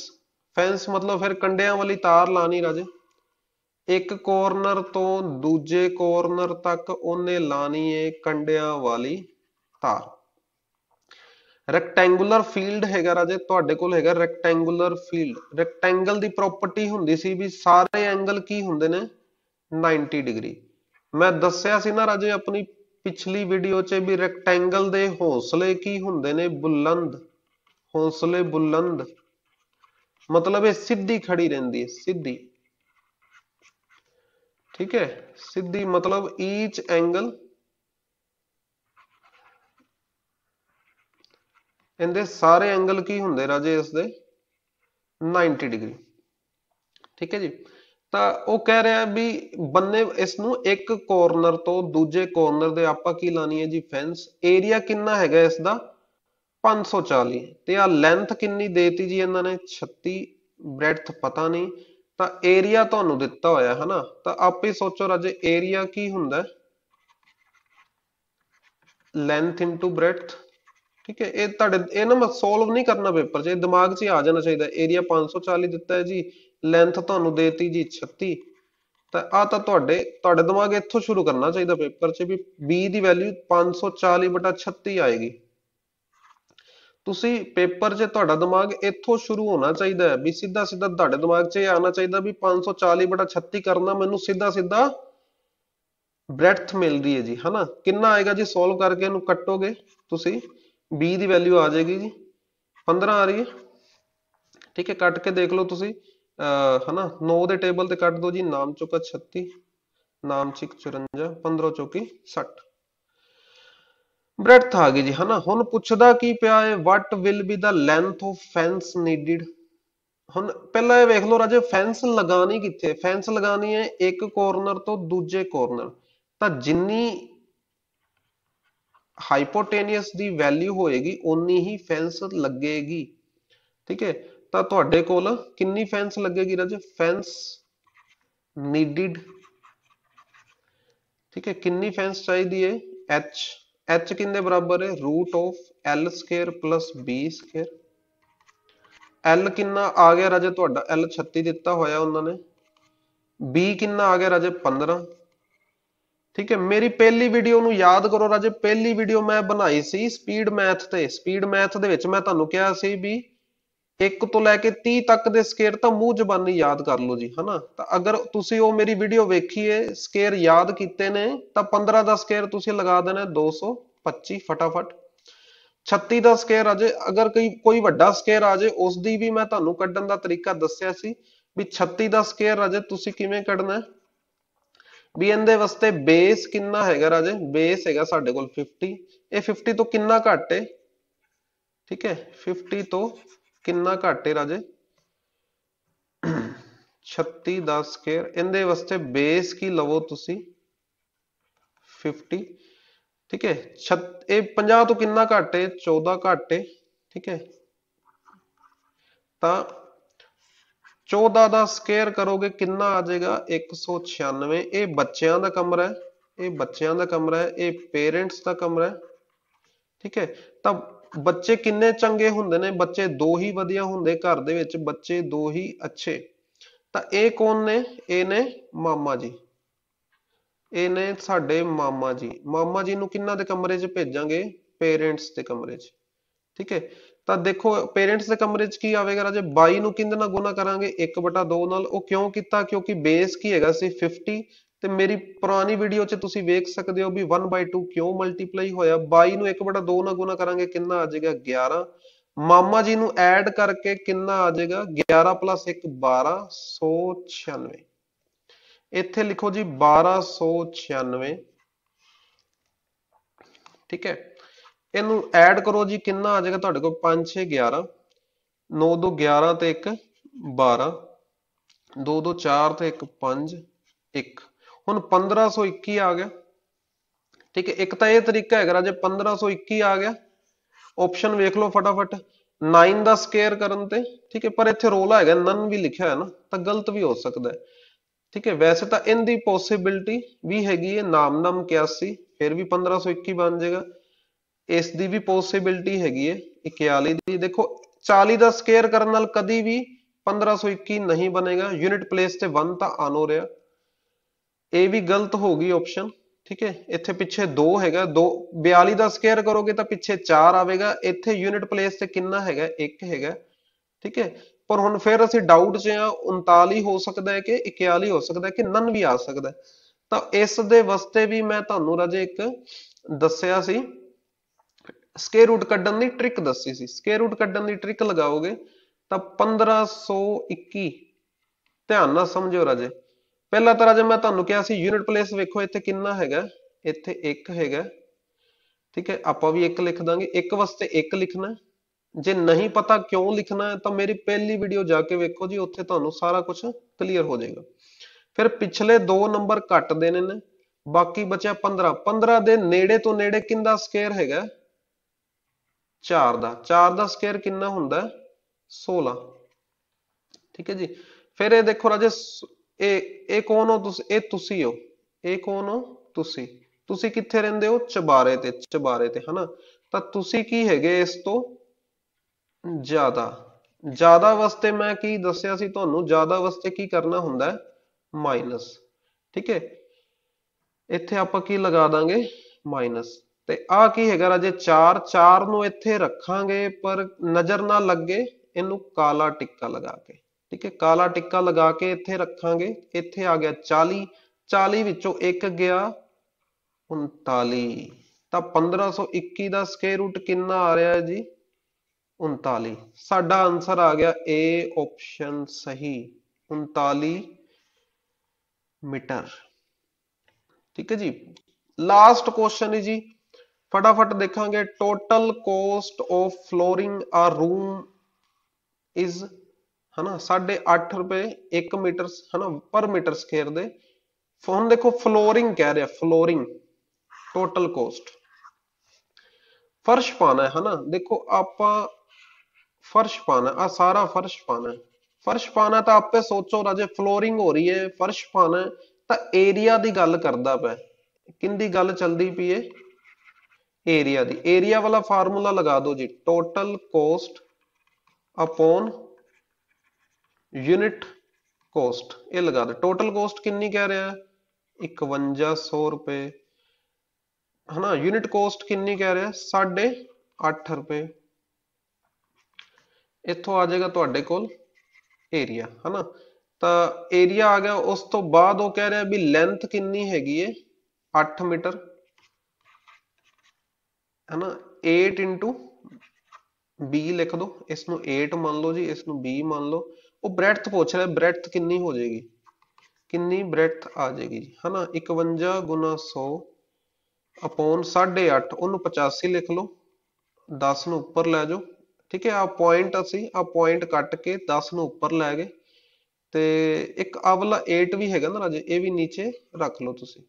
fence ਮਤਲਬ ਫਿਰ ਕੰਡਿਆਂ ਵਾਲੀ ਤਾਰ ਲਾਣੀ ਰਾਜੇ ਇੱਕ ਕੋਰਨਰ ਤੋਂ ਦੂਜੇ ਕੋਰਨਰ ਤੱਕ ਉਹਨੇ ਲਾਣੀ ਏ ਕੰਡਿਆਂ ਵਾਲੀ ਤਾਰ ਰੈਕਟੈਂਗੂਲਰ ਫੀਲਡ ਹੈਗਾ ਰਾਜੇ ਤੁਹਾਡੇ ਕੋਲ ਹੈਗਾ ਰੈਕਟੈਂਗੂਲਰ ਫੀਲਡ ਰੈਕਟੈਂਗਲ ਦੀ ਪ੍ਰੋਪਰਟੀ ਹੁੰਦੀ ਸੀ ਵੀ ਸਾਰੇ ਐਂਗਲ ਕੀ ਹੁੰਦੇ ਨੇ 90 ਡਿਗਰੀ ਮੈਂ ਦੱਸਿਆ ਸੀ ਨਾ ਰਾਜੇ ਆਪਣੀ ਪਿਛਲੀ ਵੀਡੀਓ 'ਚ ਵੀ ਰੈਕਟੈਂਗਲ ਦੇ ਹੌਸਲੇ ਕੀ ਹੁੰਦੇ ਨੇ ਬੁਲੰਦ ਹੌਸਲੇ ਬੁਲੰਦ ਮਤਲਬ ਇਹ ਸਿੱਧੀ ਖੜੀ ਰਹਿੰਦੀ ਹੈ ਸਿੱਧੀ ਠੀਕ ਹੈ ਸਿੱਧੀ ਮਤਲਬ ਈਚ ਐਂਗਲ ਇਹਦੇ ਸਾਰੇ ਐਂਗਲ ਕੀ ਹੁੰਦੇ ਰਾਜੇ ਇਸ ਦੇ 90 ਡਿਗਰੀ ਠੀਕ ਹੈ ਜੀ ਤਾਂ ਉਹ ਕਹਿ ਰਿਹਾ ਵੀ ਬੰਨੇ ਇਸ ਨੂੰ ਇੱਕ ਕੋਰਨਰ ਤੋਂ ਦੂਜੇ ਕੋਰਨਰ ਦੇ ਆਪਾਂ ਕੀ ਲਾਣੀ ਹੈ ਜੀ ਫੈਂਸ ਏਰੀਆ ਕਿੰਨਾ ਹੈਗਾ ਇਸ ਦਾ 540 ਤੇ ਆ ਲੈਂਥ ਕਿੰਨੀ ਦੇਤੀ ਜੀ ਇਹਨਾਂ ਨੇ 36 ਬ੍ਰੈਡਥ ਪਤਾ ਨਹੀਂ ਤਾਂ ਏਰੀਆ ਤੁਹਾਨੂੰ ਦਿੱਤਾ ਹੋਇਆ ਹੈ ਹਨਾ ਤਾਂ ਆਪੇ ਸੋਚੋ ਰਾਜੇ ਏਰੀਆ ਕੀ ਹੁੰਦਾ ਲੈਂਥ ਇਨਟੂ ਬ੍ਰੈਡਥ ਠੀਕ ਹੈ ਇਹ ਤੁਹਾਡੇ ਇਹ ਨਾ ਸੋਲਵ ਨਹੀਂ ਕਰਨਾ ਪੇਪਰ 'ਚ ਇਹ ਦਿਮਾਗ 'ਚ ਆ ਜਾਣਾ ਚਾਹੀਦਾ ਏਰੀਆ 540 ਦਿੱਤਾ ਹੈ ਜੀ ਲੈਂਥ ਤੁਹਾਨੂੰ ਦੇਤੀ ਜੀ 36 ਤਾਂ ਆ ਤਾਂ ਤੁਹਾਡੇ ਤੁਹਾਡੇ ਦਿਮਾਗ ਇੱਥੋਂ ਸ਼ੁਰੂ ਕਰਨਾ ਚਾਹੀਦਾ ਪੇਪਰ 'ਚ ਵੀ b ਦੀ ਵੈਲਿਊ 540/36 ਆਏਗੀ ਤੁਸੀਂ ਪੇਪਰ 'ਚ ਤੁਹਾਡਾ ਦਿਮਾਗ ਇੱਥੋਂ ਸ਼ੁਰੂ ਹੋਣਾ ਚਾਹੀਦਾ ਹੈ ਵੀ ਸਿੱਧਾ ਸਿੱਧਾ ਤੁਹਾਡੇ ਦਿਮਾਗ 'ਚ ਇਹ ਆਉਣਾ ਚਾਹੀਦਾ ਵੀ 540/36 ਕਰਨਾ ਮੈਨੂੰ ਸਿੱਧਾ ਸਿੱਧਾ ਬ੍ਰੈਡਥ ਮਿਲ ਰਹੀ ਹੈ ਜੀ ਹਨਾ ਕਿੰਨਾ ਆਏਗਾ ਜੀ ਸੋਲਵ ਕਰਕੇ ਇਹਨੂੰ ਕੱਟੋਗੇ ਤੁਸੀਂ b ਦੀ ਵੈਲਿਊ ਆ ਜਾਏਗੀ ਜੀ 15 ਆ ਰਹੀ ਹੈ ਠੀਕ ਹੈ ਕੱਟ ਕੇ ਦੇਖ ਲਓ ਤੁਸੀਂ ਹਨਾ 9 ਦੇ ਟੇਬਲ ਤੇ ਕੱਟ ਦਿਓ ਜੀ ਨਾਮ ਚੁੱਕਾ 36 ਨਾਮ ਚਿਕ 54 15 ਚੌਕੀ 60 ਬ੍ਰੈਡਥ ਆ ਗਈ ਜੀ ਹਨਾ ਹੁਣ ਪੁੱਛਦਾ ਕੀ ਪਿਆ ਹੈ what will be the length of fence needed ਹੁਣ ਪਹਿਲਾਂ ਇਹ ਵੇਖ ਲਓ ਰਾਜੇ ਫੈਂਸ ਲਗਾਣੀ ਕਿੱਥੇ ਫੈਂਸ ਲਗਾਣੀ ਹੈ ਇੱਕ ਕੋਰਨਰ ਤੋਂ ਦੂਜੇ ਕੋਰਨਰ ਤਾਂ ਜਿੰਨੀ हाइपोटेनियस की वैल्यू होएगी उन्नी ही ਫੈਂਸ लगेगी ठीक है तो थोड़े को ਕਿੰਨੀ लगेगी ਲੱਗੇਗੀ ਰਾਜੇ नीडिड ठीक है किन्नी फैंस चाहिए एच एच कि बराबर है root of L square plus B square L कि आ गया राजे तो एल छत्ती दिता होया उन्होंने बी कि आ गया राजे पंद्रह ਠੀਕ ਹੈ ਮੇਰੀ ਪਹਿਲੀ ਵੀਡੀਓ ਨੂੰ ਯਾਦ ਕਰੋ ਰਾਜੇ ਪਹਿਲੀ ਵੀਡੀਓ ਮੈਂ ਬਣਾਈ ਸੀ ਸਪੀਡ ਮੈਥ ਤੇ ਸਪੀਡ ਮੈਥ ਦੇ ਵਿੱਚ ਮੈਂ ਤੁਹਾਨੂੰ ਕਿਹਾ ਸੀ ਵੀ 1 ਤੋਂ ਲੈ ਕੇ 30 ਤੱਕ ਦੇ ਸਕੇਅਰ ਤਾਂ ਮੂੰਹ ਜ਼ਬਾਨੀ ਯਾਦ ਕਰ ਲਓ ਜੀ ਹਨਾ ਤਾਂ ਅਗਰ ਤੁਸੀਂ ਉਹ ਮੇਰੀ ਵੀਡੀਓ ਵੇਖੀਏ ਸਕੇਅਰ ਯਾਦ ਕੀਤੇ ਨੇ ਤਾਂ 15 ਦਾ ਸਕੇਅਰ ਤੁਸੀਂ ਲਗਾ ਦੇਣਾ 225 ਫਟਾਫਟ 36 ਦਾ ਸਕੇਅਰ ਆ ਜੇ ਅਗਰ ਕੋਈ ਕੋਈ ਵੱਡਾ ਸਕੇਅਰ ਆ ਜੇ ਉਸ ਦੀ ਵੀ ਮੈਂ ਤੁਹਾਨੂੰ ਕੱਢਣ ਦਾ ਤਰੀਕਾ ਦੱਸਿਆ ਸੀ ਵੀ 36 ਦਾ ਸਕੇਅਰ ਆ ਜੇ ਤੁਸੀਂ ਕਿਵੇਂ ਕੱਢਣਾ ਹੈ ਵੀ ਇਹਦੇ ਵਾਸਤੇ ਬੇਸ ਕਿੰਨਾ ਹੈਗਾ ਰਾਜੇ ਬੇਸ ਹੈਗਾ ਸਾਡੇ ਕੋਲ 50 ਇਹ 50 ਤੋਂ ਕਿੰਨਾ ਘੱਟ ਹੈ ਠੀਕ ਹੈ 50 ਤੋਂ ਕਿੰਨਾ ਘੱਟ ਹੈ ਰਾਜੇ 36 ਦਾ ਸਕੁਅਰ ਇਹਦੇ ਵਾਸਤੇ ਬੇਸ ਕੀ ਲਵੋ ਤੁਸੀਂ 50 ਠੀਕ ਹੈ ਇਹ 50 ਤੋਂ ਕਿੰਨਾ ਘੱਟ ਹੈ 14 ਘੱਟ ਹੈ ਠੀਕ ਹੈ ਤਾਂ 14 ਦਾ ਸਕੁਅਰ ਕਰੋਗੇ ਕਿੰਨਾ ਆ ਜਾਏਗਾ 196 ਇਹ ਬੱਚਿਆਂ ਦਾ ਕਮਰਾ ਹੈ ਇਹ ਬੱਚਿਆਂ ਦਾ ਕਮਰਾ ਹੈ ਇਹ ਪੇਰੈਂਟਸ ਦਾ ਕਮਰਾ ਹੈ ਠੀਕ ਹੈ ਤਾਂ ਬੱਚੇ ਕਿੰਨੇ ਚੰਗੇ ਹੁੰਦੇ ਨੇ ਬੱਚੇ ਦੋ ਹੀ ਵਧੀਆ ਹੁੰਦੇ ਘਰ ਦੇ ਵਿੱਚ ਬੱਚੇ ਦੋ ਹੀ ਅੱਛੇ ਤਾਂ ਇਹ ਕੌਣ ਨੇ ਇਹ ਨੇ ਮਾਮਾ ਜੀ ਇਹ ਨੇ ਸਾਡੇ ਮਾਮਾ ਜੀ ਮਾਮਾ ਜੀ ਨੂੰ ਕਿੰਨਾ ਦੇ ਕਮਰੇ 'ਚ ਭੇਜਾਂਗੇ ਪੇਰੈਂਟਸ ਦੇ ਕਮਰੇ 'ਚ ਠੀਕ ਹੈ ਤਾਂ ਦੇਖੋ ਪੇਰੈਂਟਸ ਦੇ ਕਮਰੇ 'ਚ ਕੀ ਆਵੇਗਾ ਰਾਜੇ 22 ਨੂੰ ਕਿੰਦੇ ਨਾਲ ਗੁਣਾ ਕਰਾਂਗੇ 1/2 ਨਾਲ ਉਹ ਕਿਉਂ ਕੀਤਾ ਕਿਉਂਕਿ ਬੇਸ ਕੀ ਹੈਗਾ ਸੀ 50 ਤੇ ਮੇਰੀ ਪੁਰਾਣੀ ਵੀਡੀਓ 'ਚ ਤੁਸੀਂ ਵੇਖ ਸਕਦੇ ਹੋ ਵੀ 1/2 ਕਿਉਂ ਮਲਟੀਪਲਾਈ ਹੋਇਆ 22 ਨੂੰ 1/2 ਨਾਲ ਗੁਣਾ ਕਰਾਂਗੇ ਕਿੰਨਾ ਆ ਜਾਏਗਾ 11 ਮਾਮਾ ਜੀ ਨੂੰ ਐਡ ਕਰਕੇ ਕਿੰਨਾ ਆ ਜਾਏਗਾ 11 1 1296 ਇੱਥੇ ਲਿਖੋ ਜੀ 1296 ਠੀਕ ਹੈ ਇਹਨੂੰ ਐਡ ਕਰੋ ਜੀ ਕਿੰਨਾ ਆ ਜਾਏਗਾ ਤੁਹਾਡੇ ਕੋਲ 5 6 11 9 2 11 ਤੇ 1 12 2 2 4 ਤੇ 1 5 1 ਹੁਣ 1521 ਆ ਗਿਆ ਠੀਕ ਹੈ ਇੱਕ ਤਾਂ ਇਹ ਤਰੀਕਾ ਹੈਗਾ ਰਾਜੇ 1521 ਆ ਗਿਆ ਆਪਸ਼ਨ ਵੇਖ ਲਓ ਫਟਾਫਟ 9 ਦਾ ਸਕੁਅਰ ਕਰਨ ਤੇ ਠੀਕ ਹੈ ਪਰ ਇੱਥੇ ਰੋਲ ਹੈਗਾ ਨਨ ਵੀ ਲਿਖਿਆ ਹੈ ਨਾ ਤਾਂ ਗਲਤ ਵੀ ਹੋ ਸਕਦਾ ਹੈ ਠੀਕ ਹੈ ਵੈਸੇ ਤਾਂ ਇਹਦੀ ਪੋਸਿਬਿਲਟੀ ਵੀ ਹੈਗੀ ਹੈ ਨਾਮ ਨਾਮ ਸੀ ਫਿਰ ਵੀ 1521 ਬਣ ਜਾਏਗਾ ਇਸ ਦੀ ਵੀ ਪੋਸਿਬਿਲਟੀ ਹੈਗੀ ਹੈ 41 ਦੀ ਦੇਖੋ 40 ਦਾ ਸਕੁਅਰ ਕਰਨ ਨਾਲ ਕਦੀ ਵੀ 1521 ਨਹੀਂ ਬਣੇਗਾ ਯੂਨਿਟ ਪਲੇਸ ਤੇ 1 ਤਾਂ ਆਨ ਹੋ ਰਿਹਾ ਇਹ ਵੀ ਗਲਤ ਹੋ ਗਈ ਆਪਸ਼ਨ ਠੀਕ ਹੈ ਇੱਥੇ ਪਿੱਛੇ 2 ਹੈਗਾ 2 42 ਦਾ ਸਕੁਅਰ ਕਰੋਗੇ ਤਾਂ ਪਿੱਛੇ 4 ਆਵੇਗਾ ਇੱਥੇ ਯੂਨਿਟ ਪਲੇਸ ਤੇ ਕਿੰਨਾ ਹੈਗਾ 1 ਹੈਗਾ ਠੀਕ ਹੈ ਪਰ ਹੁਣ ਫਿਰ ਅਸੀਂ ਡਾਊਟ 'ਚ ਆ 39 ਹੋ ਸਕਦਾ ਹੈ ਕਿ 41 ਹੋ ਸਕਦਾ ਹੈ ਕਿ ਨਨ ਵੀ ਆ ਸਕਦਾ ਤਾਂ ਇਸ ਦੇ ਵਾਸਤੇ ਵੀ ਮੈਂ ਤੁਹਾਨੂੰ ਰਾਜੇ ਇੱਕ ਦੱਸਿਆ ਸੀ ਸਕੇਅਰ ਰੂਟ ਕੱਢਣ ਦੀ ਟ੍ਰਿਕ ਦੱਸੀ ਸੀ ਸਕੇਅਰ ਰੂਟ ਕੱਢਣ ਦੀ ਟ੍ਰਿਕ ਲਗਾਓਗੇ ਤਾਂ 1521 ਧਿਆਨ ਨਾਲ ਸਮਝਿਓ ਰਾਜੇ ਪਹਿਲਾਂ ਤਾਂ ਰਾਜੇ ਮੈਂ ਤੁਹਾਨੂੰ ਕਿਹਾ ਸੀ ਯੂਨਿਟ ਪਲੇਸ ਵੇਖੋ ਇੱਥੇ ਕਿੰਨਾ ਹੈਗਾ ਇੱਥੇ 1 ਹੈਗਾ ਠੀਕ ਹੈ ਆਪਾਂ ਵੀ 1 ਲਿਖ ਦਾਂਗੇ 1 ਵਾਸਤੇ 1 ਲਿਖਣਾ ਜੇ ਨਹੀਂ ਪਤਾ ਕਿਉਂ ਲਿਖਣਾ ਤਾਂ ਮੇਰੀ ਪਹਿਲੀ ਵੀਡੀਓ ਜਾ ਕੇ ਵੇਖੋ ਜੀ ਉੱਥੇ ਤੁਹਾਨੂੰ ਸਾਰਾ ਕੁਝ ਕਲੀਅਰ ਹੋ ਜਾਏਗਾ ਫਿਰ ਪਿਛਲੇ 2 ਨੰਬਰ ਘੱਟ ਦੇਣੇ ਨੇ ਬਾਕੀ ਬਚਿਆ 15 15 ਦੇ ਨੇੜੇ ਤੋਂ ਨੇੜੇ ਕਿੰਦਾ ਸਕੇਅਰ ਹੈਗਾ 4 ਦਾ 4 ਦਾ ਸਕੁਅਰ ਕਿੰਨਾ ਹੁੰਦਾ 16 ਠੀਕ ਹੈ ਜੀ ਫਿਰ ਇਹ ਦੇਖੋ ਰਾਜੇ ਇਹ ਇਹ ਕੌਣ ਹੋ ਤੁਸੀਂ ਇਹ ਤੁਸੀਂ ਹੋ ਇਹ ਕੌਣ ਹੋ ਤੁਸੀਂ ਤੁਸੀਂ ਕਿੱਥੇ ਰਹਿੰਦੇ ਹੋ ਚਬਾਰੇ ਤੇ ਚਬਾਰੇ ਤੇ ਹਨਾ ਤਾਂ ਤੁਸੀਂ ਕੀ ਹੈਗੇ ਇਸ ਤੋਂ ਜ਼ਿਆਦਾ ਜ਼ਿਆਦਾ ਵਾਸਤੇ ਮੈਂ ਕੀ ਦੱਸਿਆ ਸੀ ਤੁਹਾਨੂੰ ਜ਼ਿਆਦਾ ਵਾਸਤੇ ਕੀ ਕਰਨਾ ਹੁੰਦਾ ਮਾਈਨਸ ਠੀਕ ਹੈ ਇੱਥੇ ਆਪਾਂ ਕੀ ਲਗਾ ਦਾਂਗੇ ਮਾਈਨਸ ਤੇ ਆ ਕੀ ਹੈਗਾ ਰਾਜੇ 4 4 ਨੂੰ ਇੱਥੇ ਰੱਖਾਂਗੇ ਪਰ ਨਜ਼ਰ ਨਾ ਲੱਗੇ ਇਹਨੂੰ ਕਾਲਾ ਟਿੱਕਾ ਲਗਾ ਕੇ ਠੀਕ ਹੈ ਕਾਲਾ ਟਿੱਕਾ ਲਗਾ ਕੇ ਇੱਥੇ ਰੱਖਾਂਗੇ ਇੱਥੇ ਆ ਗਿਆ 40 40 ਵਿੱਚੋਂ ਇੱਕ ਗਿਆ 39 ਤਾਂ 1521 ਦਾ ਸਕੁਅਰ ਰੂਟ ਕਿੰਨਾ ਆ ਰਿਹਾ ਹੈ ਜੀ 39 ਸਾਡਾ ਆਨਸਰ ਆ ਗਿਆ A ਆਪਸ਼ਨ ਸਹੀ 39 ਮੀਟਰ ਠੀਕ ਹੈ ਜੀ ਲਾਸਟ ਕੁਐਸਚਨ ਹੈ ਜੀ फटाफट देखेंगे total cost of flooring a room is है ना साढ़े अठ रुपए एक मीटर है ना पर मीटर स्केयर दे हम देखो फ्लोरिंग कह रहे हैं फ्लोरिंग टोटल कॉस्ट फर्श पाना है ना देखो आप फर्श पाना आ सारा फर्श पाना है ਫਰਸ਼ ਪਾਣਾ ਤਾਂ ਆਪੇ ਸੋਚੋ ਰਾਜੇ ਫਲੋਰਿੰਗ ਹੋ ਰਹੀ ਹੈ ਫਰਸ਼ ਪਾਣਾ ਤਾਂ ਏਰੀਆ ਦੀ ਗੱਲ ਕਰਦਾ ਪਿਆ ਕਿੰਦੀ गल चलती पी है ਏਰੀਆ ਦੀ ਏਰੀਆ ਵਾਲਾ ਫਾਰਮੂਲਾ ਲਗਾ ਦਿਓ ਜੀ total cost upon unit cost ਇਹ ਲਗਾ ਦਿਓ ਟੋਟਲ ਕੋਸਟ ਕਿੰਨੀ ਕਹਿ ਰਿਹਾ 5100 ਰੁਪਏ ਹਨਾ ਯੂਨਿਟ ਕੋਸਟ ਕਿੰਨੀ ਕਹਿ ਰਿਹਾ 8.5 ਰੁਪਏ ਇੱਥੋਂ ਆ ਜਾਏਗਾ ਤੁਹਾਡੇ ਕੋਲ ਏਰੀਆ ਹਨਾ ਤਾਂ ਏਰੀਆ ਆ ਗਿਆ ਉਸ ਤੋਂ ਬਾਅਦ ਉਹ ਕਹਿ ਰਿਹਾ ਵੀ ਲੈਂਥ ਕਿੰਨੀ ਹੈਗੀ ਏ 8 ਮੀਟਰ ਹੈ ਨਾ 8 ਇੰਟੂ b ਲਿਖ ਦਿਓ ਇਸ ਨੂੰ 8 ਮੰਨ ਲਓ ਜੀ ਇਸ ਨੂੰ b ਮੰਨ ਲਓ ਉਹ ਬ੍ਰੈਡਥ ਪੁੱਛ ਰਿਹਾ ਬ੍ਰੈਡਥ ਕਿੰਨੀ ਹੋ ਜਾਏਗੀ ਕਿੰਨੀ ਬ੍ਰੈਡਥ ਆ ਜਾਏਗੀ ਜੀ ਹਨਾ 51 100 ਅਪੋਨ 8.5 ਉਹਨੂੰ 85 ਲਿਖ ਲਓ 10 ਨੂੰ ਉੱਪਰ ਲੈ ਜਾਓ ਠੀਕ ਹੈ ਆ ਪੁਆਇੰਟ ਅਸੀਂ ਆ ਪੁਆਇੰਟ ਕੱਟ ਕੇ 10 ਨੂੰ ਉੱਪਰ ਲੈ ਗਏ ਤੇ ਇੱਕ ਅਵਲਾ 8 ਵੀ ਹੈਗਾ ਨਾ ਰਾਜੇ ਇਹ ਵੀ ਨੀਚੇ ਰੱਖ ਲਓ ਤੁਸੀਂ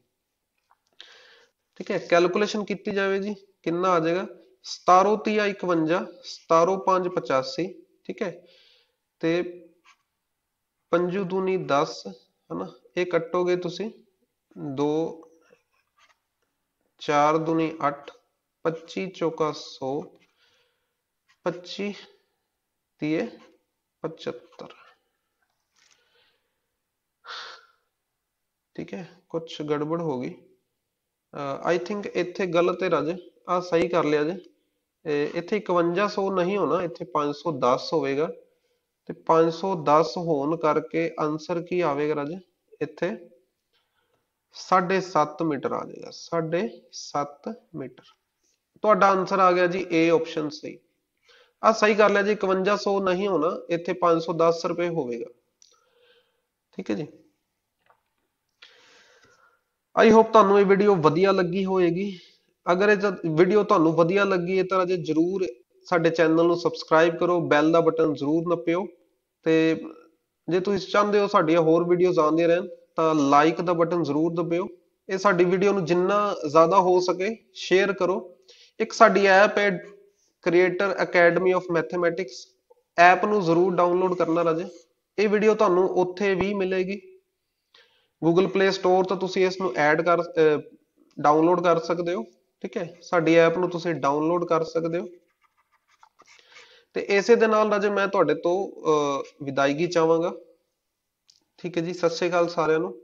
ਠੀਕ ਹੈ ਕੈਲਕੂਲੇਸ਼ਨ ਕੀਤੀ ਜਾਵੇ ਜੀ ਕਿੰਨਾ ਆ ਜਾਏਗਾ 1751 17585 ਠੀਕ ਹੈ ਤੇ 5 ਦੂਨੀ 10 ਹਨਾ ਇਹ ਕੱਟੋਗੇ ਤੁਸੀਂ 2 4 ਦੂਨੀ 8 25 ਚੌਕਾ 100 25 ਤੀਏ 75 ਠੀਕ ਹੈ ਕੁਝ ਗੜਬੜ ਹੋ ਗਈ ਆਈ ਥਿੰਕ ਇੱਥੇ ਗਲਤ ਹੈ ਰਾਜੇ ਆ ਸਹੀ ਕਰ ਲਿਆ ਜੇ ਇੱਥੇ 5100 ਨਹੀਂ ਹੋਣਾ ਇੱਥੇ 510 ਹੋਵੇਗਾ ਤੇ 510 ਹੋਣ ਕਰਕੇ ਆਨਸਰ ਕੀ ਆਵੇਗਾ ਰਾਜੇ ਇੱਥੇ 7.5 ਮੀਟਰ ਆ ਜਾਏਗਾ 7.5 ਮੀਟਰ ਤੁਹਾਡਾ ਆਨਸਰ ਆ ਗਿਆ ਜੀ A ਆਪਸ਼ਨ ਸਹੀ ਆ ਸਹੀ ਕਰ ਲਿਆ ਜੀ 5100 ਨਹੀਂ ਹੋਣਾ ਇੱਥੇ 510 ਰੁਪਏ ਹੋਵੇਗਾ ਠੀਕ ਹੈ ਜੀ ਆਈ ਹੋਪ ਤੁਹਾਨੂੰ ਇਹ ਵੀਡੀਓ ਵਧੀਆ ਲੱਗੀ ਹੋਵੇਗੀ ਅਗਰ ਇਹ ਵੀਡੀਓ ਤੁਹਾਨੂੰ ਵਧੀਆ ਲੱਗੀ ਹੈ ਤਾਂ ਅਜੇ ਜਰੂਰ ਸਾਡੇ ਚੈਨਲ ਨੂੰ ਸਬਸਕ੍ਰਾਈਬ ਕਰੋ ਬੈਲ ਦਾ ਬਟਨ ਜਰੂਰ ਨੱਪਿਓ ਤੇ ਜੇ ਤੁਸੀਂ ਚਾਹੁੰਦੇ ਹੋ ਸਾਡੀਆਂ ਹੋਰ ਵੀਡੀਓਜ਼ ਆਉਂਦੀਆਂ ਰਹਿਣ ਤਾਂ ਲਾਈਕ ਦਾ ਬਟਨ ਜ਼ਰੂਰ ਦਬਿਓ ਇਹ ਸਾਡੀ ਵੀਡੀਓ ਨੂੰ ਜਿੰਨਾ ਜ਼ਿਆਦਾ ਹੋ ਸਕੇ ਸ਼ੇਅਰ ਕਰੋ ਇੱਕ ਸਾਡੀ ਐਪ ਹੈ creator academy of mathematics app ਨੂੰ ਜ਼ਰੂਰ ਡਾਊਨਲੋਡ ਕਰਨਾ ਰਾਜੇ ਇਹ ਵੀਡੀਓ ਤੁਹਾਨੂੰ ਉੱਥੇ ਵੀ ਮਿਲੇਗੀ Google Play Store ਤੋਂ ਤੁਸੀਂ ਇਸ ਨੂੰ ਐਡ ਕਰ ਡਾਊਨਲੋਡ ਕਰ ਸਕਦੇ ਹੋ ਠੀਕ ਹੈ ਸਾਡੀ ਐਪ ਨੂੰ ਤੁਸੀਂ ਡਾਊਨਲੋਡ ਕਰ ਸਕਦੇ ਹੋ ਤੇ ਇਸੇ ਦੇ ਨਾਲ ਰਾਜੇ ਮੈਂ ਤੁਹਾਡੇ ਤੋਂ ਵਿਦਾਇਗੀ ਚਾਹਾਂਗਾ ਠੀਕ ਹੈ ਜੀ ਸਤਿ ਸ਼੍ਰੀ ਅਕਾਲ ਸਾਰਿਆਂ ਨੂੰ